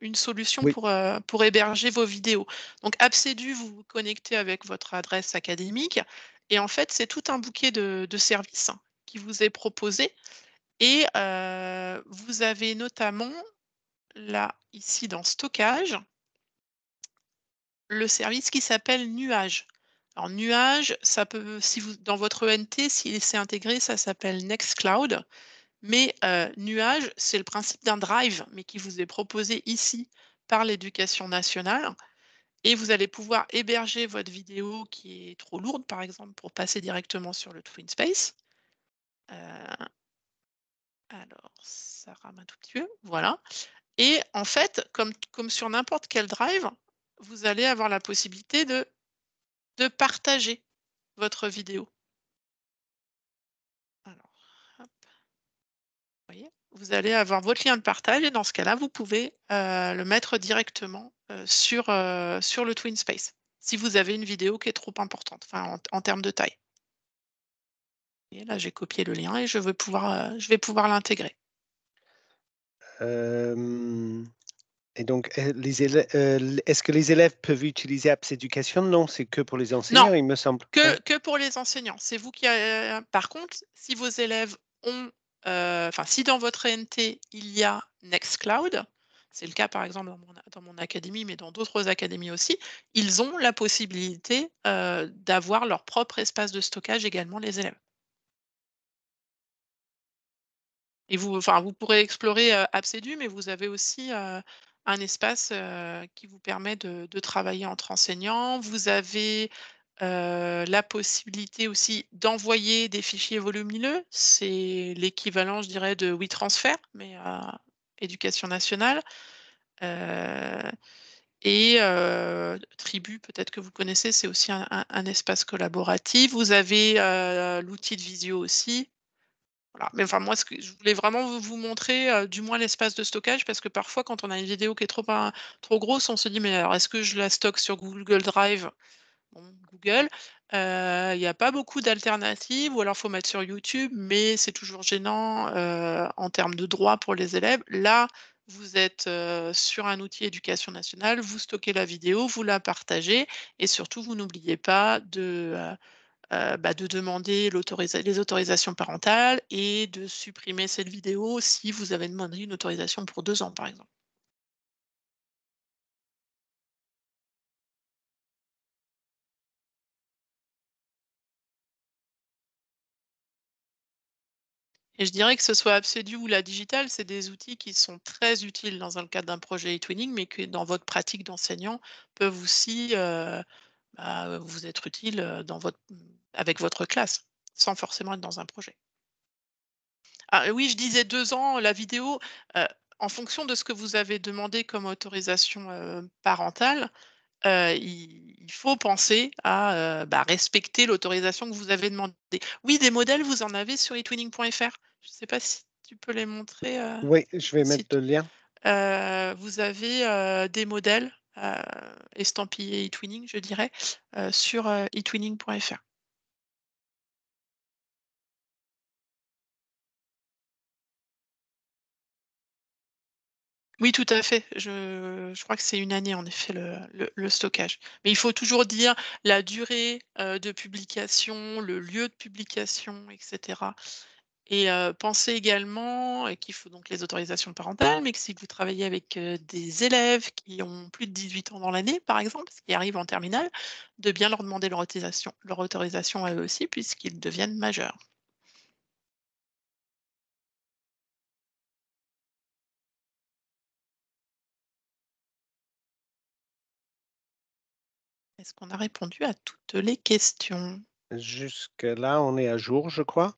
une solution pour, pour héberger vos vidéos. Donc Absédu, vous vous connectez avec votre adresse académique, et en fait, c'est tout un bouquet de, services hein, qui vous est proposé. Et euh, vous avez notamment, là, ici, dans stockage, le service qui s'appelle nuage. Alors, nuage, ça peut, si vous, dans votre ENT, s'il s'est intégré, ça s'appelle Nextcloud. Mais euh, nuage, c'est le principe d'un drive, mais qui vous est proposé ici par l'éducation nationale. Et vous allez pouvoir héberger votre vidéo qui est trop lourde, par exemple, pour passer directement sur le Twin Space. Euh, alors, ça rame tout petit peu. Voilà. Et en fait, comme, sur n'importe quel drive, vous allez avoir la possibilité de, partager votre vidéo. Alors, Vous, voyez, vous allez avoir votre lien de partage et dans ce cas-là, vous pouvez euh, le mettre directement euh, euh, sur, le Twin Space si vous avez une vidéo qui est trop importante, en termes de taille là, j'ai copié le lien et je, veux pouvoir, euh, je vais pouvoir l'intégrer. Euh, et donc, euh, est-ce que les élèves peuvent utiliser Apps Education Non, c'est que pour les enseignants, il me semble. Que, que pour les enseignants. C'est vous qui. par contre, si vos élèves ont. Enfin, si dans votre ENT, il y a Nextcloud, c'est le cas par exemple dans mon académie, mais dans d'autres académies aussi, ils ont la possibilité d'avoir leur propre espace de stockage également, les élèves. vous, pourrez explorer Absédu, mais vous avez aussi un espace qui vous permet de, travailler entre enseignants. Vous avez la possibilité aussi d'envoyer des fichiers volumineux. C'est l'équivalent, je dirais, de WeTransfer, mais à éducation nationale. et Tribu, peut-être que vous connaissez, c'est aussi un, espace collaboratif. Vous avez l'outil de visio aussi, mais enfin, moi, ce que je voulais vraiment vous, montrer, du moins l'espace de stockage, parce que parfois, quand on a une vidéo qui est trop, grosse, on se dit, mais alors, est-ce que je la stocke sur Google Drive Google, il n'y a pas beaucoup d'alternatives, ou alors il faut mettre sur YouTube, mais c'est toujours gênant en termes de droit pour les élèves. Là, vous êtes sur un outil éducation nationale, vous stockez la vidéo, vous la partagez, et surtout, vous n'oubliez pas de... Euh, bah, de demander les autorisations parentales et de supprimer cette vidéo si vous avez demandé une autorisation pour deux ans, par exemple. Et je dirais que ce soit Absedu ou la digitale, c'est des outils qui sont très utiles dans le cadre d'un projet e-twinning, mais qui, dans votre pratique d'enseignant, peuvent aussi euh, bah, vous être utiles euh, dans votre, avec votre classe, sans forcément être dans un projet. Ah, euh, oui, je disais deux ans, euh, la vidéo, euh, en fonction de ce que vous avez demandé comme autorisation parentale, il, faut penser à bah, respecter l'autorisation que vous avez demandée. Oui, des modèles, vous en avez sur eTwinning.fr. Je ne sais pas si tu peux les montrer. oui, je vais mettre le lien. vous avez des modèles estampillés eTwinning, je dirais, sur eTwinning.fr. Oui, tout à fait. Je, crois que c'est une année, en effet, le, stockage. Mais il faut toujours dire la durée euh, de publication, le lieu de publication, etc. Et euh, pensez également qu'il faut donc les autorisations parentales, mais que si vous travaillez avec euh, des élèves qui ont plus de 18 ans dans l'année, par exemple, qui arrivent en terminale, de bien leur demander leur autorisation, leur autorisation à eux aussi, puisqu'ils deviennent majeurs. Est-ce qu'on a répondu à toutes les questions Jusque-là, on est à jour, je crois.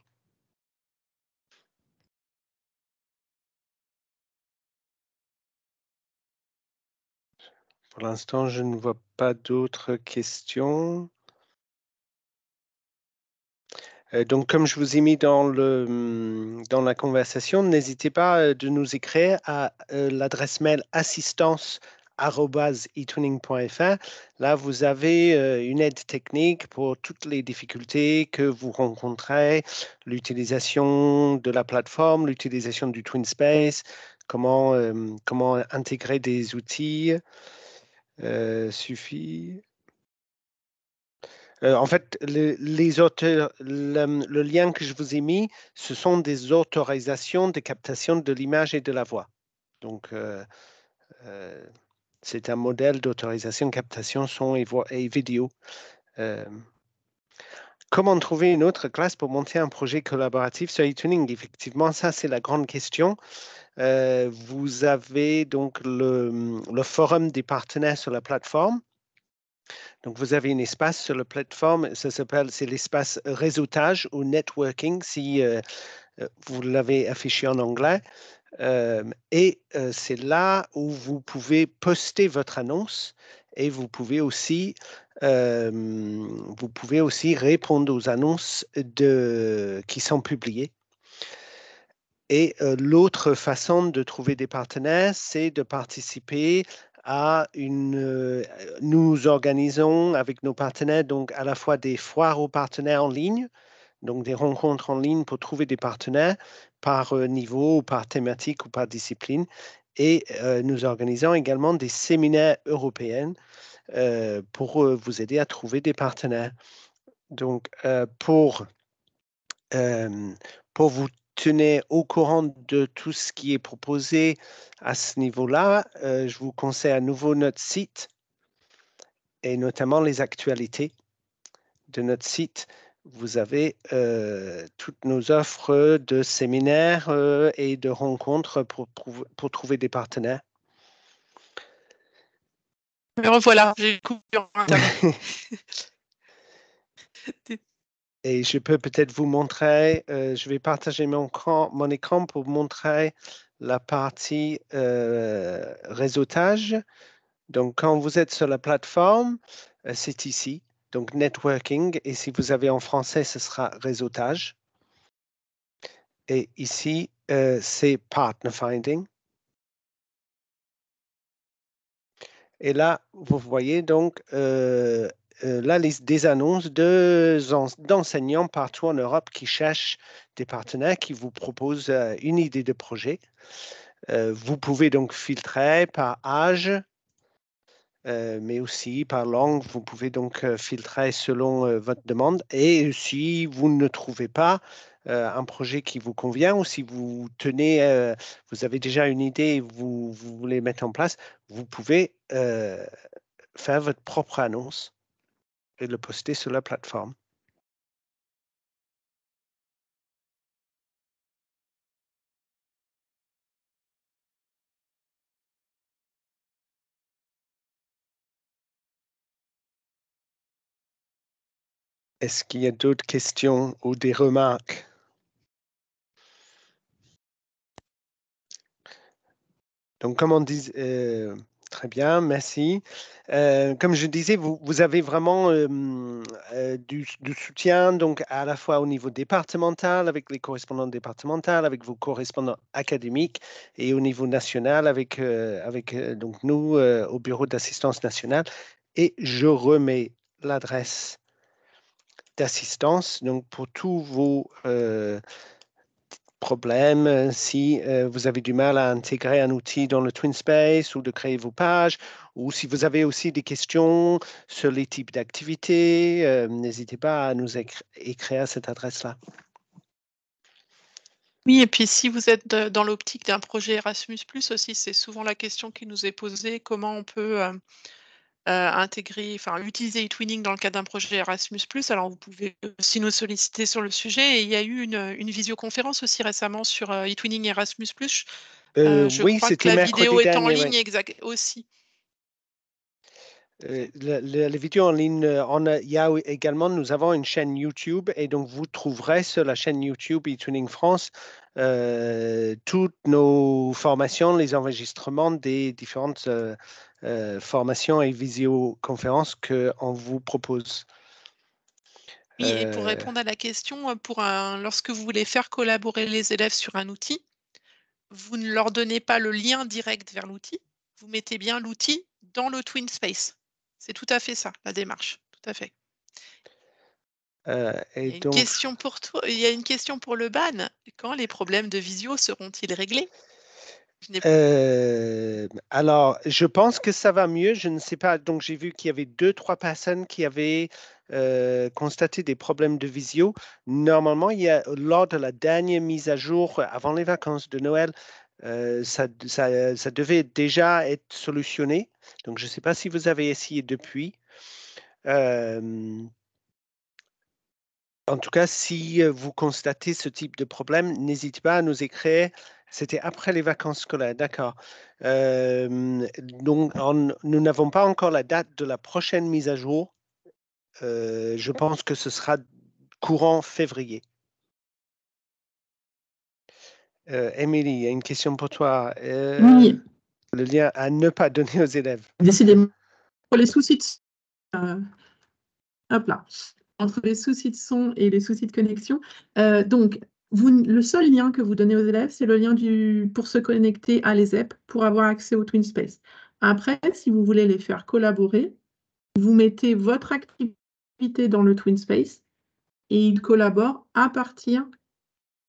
Pour l'instant, je ne vois pas d'autres questions. Euh, donc, comme je vous ai mis dans, le, hmm, dans la conversation, n'hésitez pas euh, de nous écrire à euh, l'adresse mail assistance e Là, vous avez euh, une aide technique pour toutes les difficultés que vous rencontrez, l'utilisation de la plateforme, l'utilisation du Twin Space, comment, euh, comment intégrer des outils. Euh, suffit. en fait, le, les auteurs, le, lien que je vous ai mis, ce sont des autorisations de captation de l'image et de la voix. Donc, c'est un modèle d'autorisation, captation, son et, vidéo. comment trouver une autre classe pour monter un projet collaboratif sur e Effectivement, ça, c'est la grande question. vous avez donc le, forum des partenaires sur la plateforme. Donc, vous avez un espace sur la plateforme, ça s'appelle, c'est l'espace réseautage ou networking, si vous l'avez affiché en anglais et c'est là où vous pouvez poster votre annonce et vous pouvez aussi vous pouvez aussi répondre aux annonces de, qui sont publiées. Et l'autre façon de trouver des partenaires, c'est de participer à une... nous organisons avec nos partenaires donc à la fois des foires aux partenaires en ligne, donc des rencontres en ligne pour trouver des partenaires, par euh, niveau, par thématique ou par discipline. Et euh, nous organisons également des séminaires européens euh, pour vous aider à trouver des partenaires. Donc, pour, pour vous tenir au courant de tout ce qui est proposé à ce niveau-là, je vous conseille à nouveau notre site et notamment les actualités de notre site vous avez euh, toutes nos offres de séminaires euh, et de rencontres pour, trouver des partenaires. revoilà, j'ai coupé. et je peux peut-être vous montrer, euh, je vais partager mon, mon, écran pour montrer la partie réseautage. Donc, quand vous êtes sur la plateforme, c'est ici. Donc networking, et si vous avez en français, ce sera réseautage. Et ici, euh, c'est partner finding. Et là, vous voyez donc euh, euh, la liste des annonces d'enseignants partout en Europe qui cherchent des partenaires qui vous proposent une idée de projet. vous pouvez donc filtrer par âge, euh, mais aussi par langue, vous pouvez donc euh, filtrer selon euh, votre demande. Et si vous ne trouvez pas, un projet qui vous convient ou si vous tenez, vous avez déjà une idée et vous, voulez mettre en place, vous pouvez faire votre propre annonce et le poster sur la plateforme. Est-ce qu'il y a d'autres questions ou des remarques Donc, comme on dit, euh, très bien, merci. Euh, comme je disais, vous, avez vraiment euh, du, soutien, donc à la fois au niveau départemental, avec les correspondants départementaux, avec vos correspondants académiques, et au niveau national, avec, avec donc nous au Bureau d'assistance nationale. Et je remets l'adresse d'assistance donc pour tous vos euh, problèmes. Si euh, vous avez du mal à intégrer un outil dans le TwinSpace ou de créer vos pages, ou si vous avez aussi des questions sur les types d'activités, euh, n'hésitez pas à nous écrire à cette adresse-là. Oui, et puis si vous êtes dans l'optique d'un projet Erasmus, aussi, c'est souvent la question qui nous est posée comment on peut euh, intégrer, enfin utiliser eTwinning dans le cadre d'un projet Erasmus. Alors vous pouvez aussi nous solliciter sur le sujet. Et il y a eu une, visioconférence aussi récemment sur euh, eTwinning Erasmus. Euh, je oui, crois que la vidéo est en ligne exact, aussi. les vidéos en ligne, il y a également, nous avons une chaîne YouTube et donc vous trouverez sur la chaîne YouTube eTwinning France toutes nos formations, les enregistrements des différentes euh, formation et visioconférence qu'on vous propose. Oui, et pour euh, répondre à la question, euh, pour lorsque vous voulez faire collaborer les élèves sur un outil, vous ne leur donnez pas le lien direct vers l'outil, vous mettez bien l'outil dans le Twin Space. C'est tout à fait ça, la démarche, tout à fait. question pour il y a une question pour le ban. Quand les problèmes de visio seront-ils réglés euh, alors, je pense que ça va mieux. Je ne sais pas. Donc, j'ai vu qu'il y avait deux, trois personnes qui avaient euh, constaté des problèmes de visio. Normalement, il y a, lors de la dernière mise à jour euh, avant les vacances de Noël, ça, devait déjà être solutionné. Donc, je ne sais pas si vous avez essayé depuis. en tout cas, si vous constatez ce type de problème, n'hésitez pas à nous écrire c'était après les vacances scolaires, d'accord. donc, nous n'avons pas encore la date de la prochaine mise à jour. je pense que ce sera courant février. Émilie, il y a une question pour toi. oui. Le lien à ne pas donner aux élèves. Décidément, pour les soucis de... Euh, hop là entre les soucis de son et les soucis de connexion. donc, le seul lien que vous donnez aux élèves, c'est le lien du, pour se connecter à l'ESEP, pour avoir accès au TwinSpace. Après, si vous voulez les faire collaborer, vous mettez votre activité dans le TwinSpace et ils collaborent à partir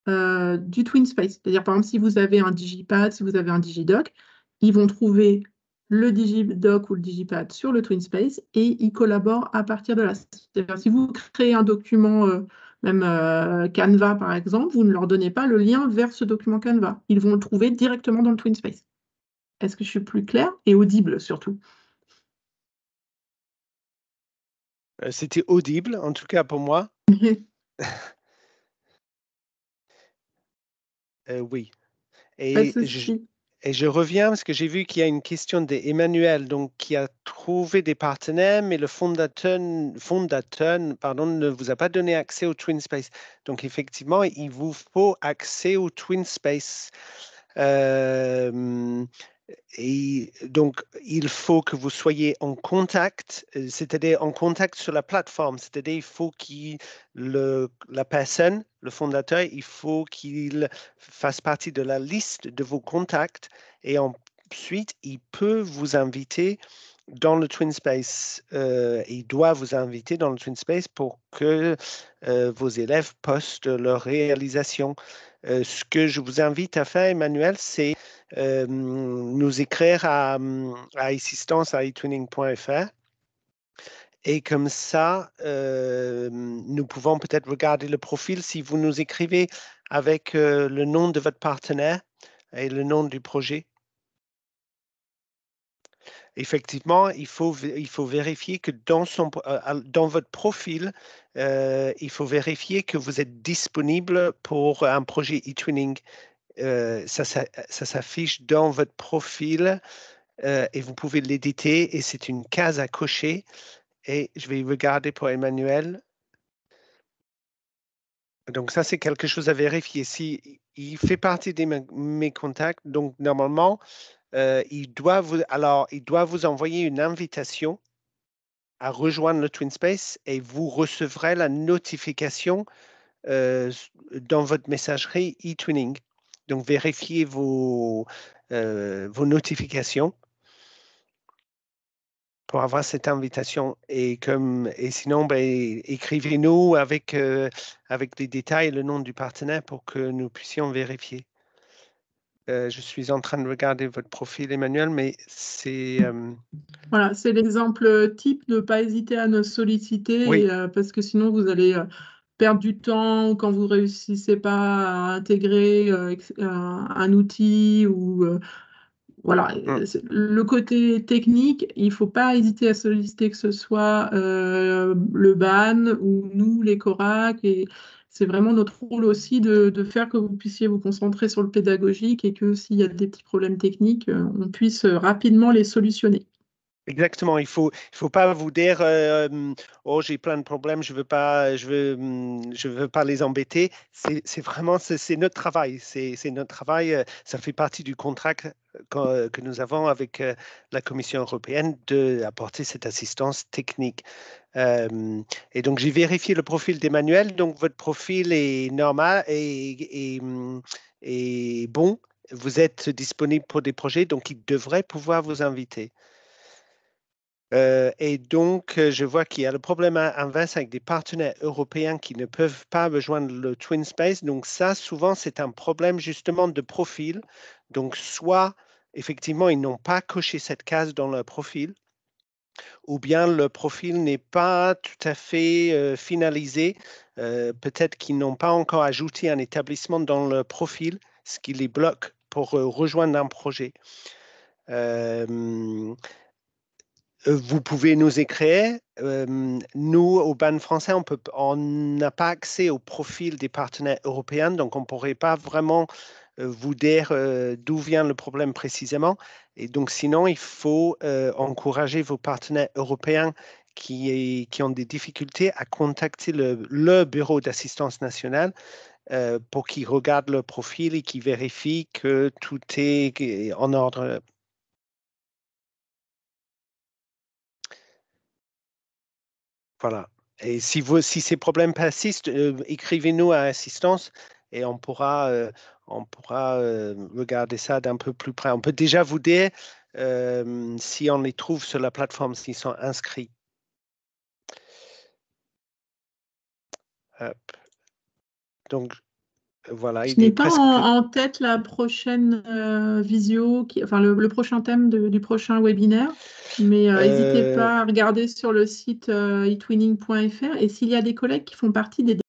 euh, du TwinSpace. C'est-à-dire, par exemple, si vous avez un Digipad, si vous avez un Digidoc, ils vont trouver le Digidoc ou le Digipad sur le TwinSpace et ils collaborent à partir de là. C'est-à-dire, si vous créez un document... Euh, même euh, Canva par exemple, vous ne leur donnez pas le lien vers ce document Canva. Ils vont le trouver directement dans le TwinSpace. Est-ce que je suis plus claire et audible surtout euh, C'était audible, en tout cas pour moi. Euh, oui. Et je, et je reviens parce que j'ai vu qu'il y a une question d'Emmanuel, donc qui a trouvé des partenaires, mais le fondateur, pardon, ne vous a pas donné accès au Twin Space. Donc effectivement, il vous faut accès au Twin Space. Euh, et donc, il faut que vous soyez en contact, euh, c'est-à-dire en contact sur la plateforme, c'est-à-dire il faut que la personne, le fondateur, il faut qu'il fasse partie de la liste de vos contacts et ensuite, il peut vous inviter dans le Twin Space, euh, il doit vous inviter dans le Twin Space pour que euh, vos élèves postent leur réalisation. ce que je vous invite à faire, Emmanuel, c'est euh, nous écrire à, assistance à Et comme ça, euh, nous pouvons peut-être regarder le profil. Si vous nous écrivez avec euh, le nom de votre partenaire et le nom du projet, effectivement, il faut, il faut vérifier que dans, son, dans votre profil, il faut vérifier que vous êtes disponible pour un projet e-twinning euh, ça, s'affiche dans votre profil euh, et vous pouvez l'éditer et c'est une case à cocher. Et je vais regarder pour Emmanuel. Donc ça, c'est quelque chose à vérifier. Si il fait partie de mes, contacts, donc normalement, euh, il, doit vous, alors, il doit vous envoyer une invitation à rejoindre le TwinSpace et vous recevrez la notification dans votre messagerie eTwinning donc, vérifiez vos, euh, vos notifications pour avoir cette invitation. Et, comme, et sinon, ben, écrivez-nous avec, euh, avec les détails le nom du partenaire pour que nous puissions vérifier. Euh, je suis en train de regarder votre profil, Emmanuel, mais c'est... Voilà, c'est l'exemple type, ne pas hésiter à nous solliciter parce que sinon, vous allez perdre du temps ou quand vous réussissez pas à intégrer euh, euh, un, outil ou euh, voilà mm. le côté technique il faut pas hésiter à solliciter que ce soit le ban ou nous les CORAC. et c'est vraiment notre rôle aussi de, faire que vous puissiez vous concentrer sur le pédagogique et que s'il y a des petits problèmes techniques on puisse rapidement les solutionner Exactement, il faut il faut pas vous dire euh, oh j'ai plein de problèmes, je veux pas je veux mmh, je veux pas les embêter. C'est vraiment c'est notre travail, c'est notre travail, euh, ça fait partie du contrat que, euh, nous avons avec la Commission européenne d'apporter cette assistance technique. et donc j'ai vérifié le profil d'Emmanuel, donc votre profil est normal et, et, mmh, et bon, vous êtes disponible pour des projets, donc il devrait pouvoir vous inviter. Euh, et donc, euh, je vois qu'il y a le problème inverse avec des partenaires européens qui ne peuvent pas rejoindre le Twin Space. Donc, ça, souvent, c'est un problème justement de profil. Donc, soit effectivement, ils n'ont pas coché cette case dans leur profil, ou bien le profil n'est pas tout à fait euh, finalisé. Peut-être qu'ils n'ont pas encore ajouté un établissement dans leur profil, ce qui les bloque pour rejoindre un projet. Euh, vous pouvez nous écrire. Euh, nous, au Ban français, on n'a pas accès au profil des partenaires européens, donc on ne pourrait pas vraiment euh, vous dire d'où vient le problème précisément. Et donc, sinon, il faut encourager vos partenaires européens qui, qui, ont des difficultés à contacter le, bureau d'assistance nationale pour qu'ils regardent le profil et qu'ils vérifient que tout est en ordre Voilà. Et si, vous, si ces problèmes persistent, euh, écrivez-nous à assistance et on pourra, euh, on pourra euh, regarder ça d'un peu plus près. On peut déjà vous dire si on les trouve sur la plateforme, s'ils sont inscrits. Hop. Donc, voilà, je n'ai pas en, tête la prochaine euh, visio, qui, enfin le, prochain thème du prochain webinaire, mais euh, n'hésitez euh. pas à regarder sur le site itwinning.fr e et s'il y a des collègues qui font partie des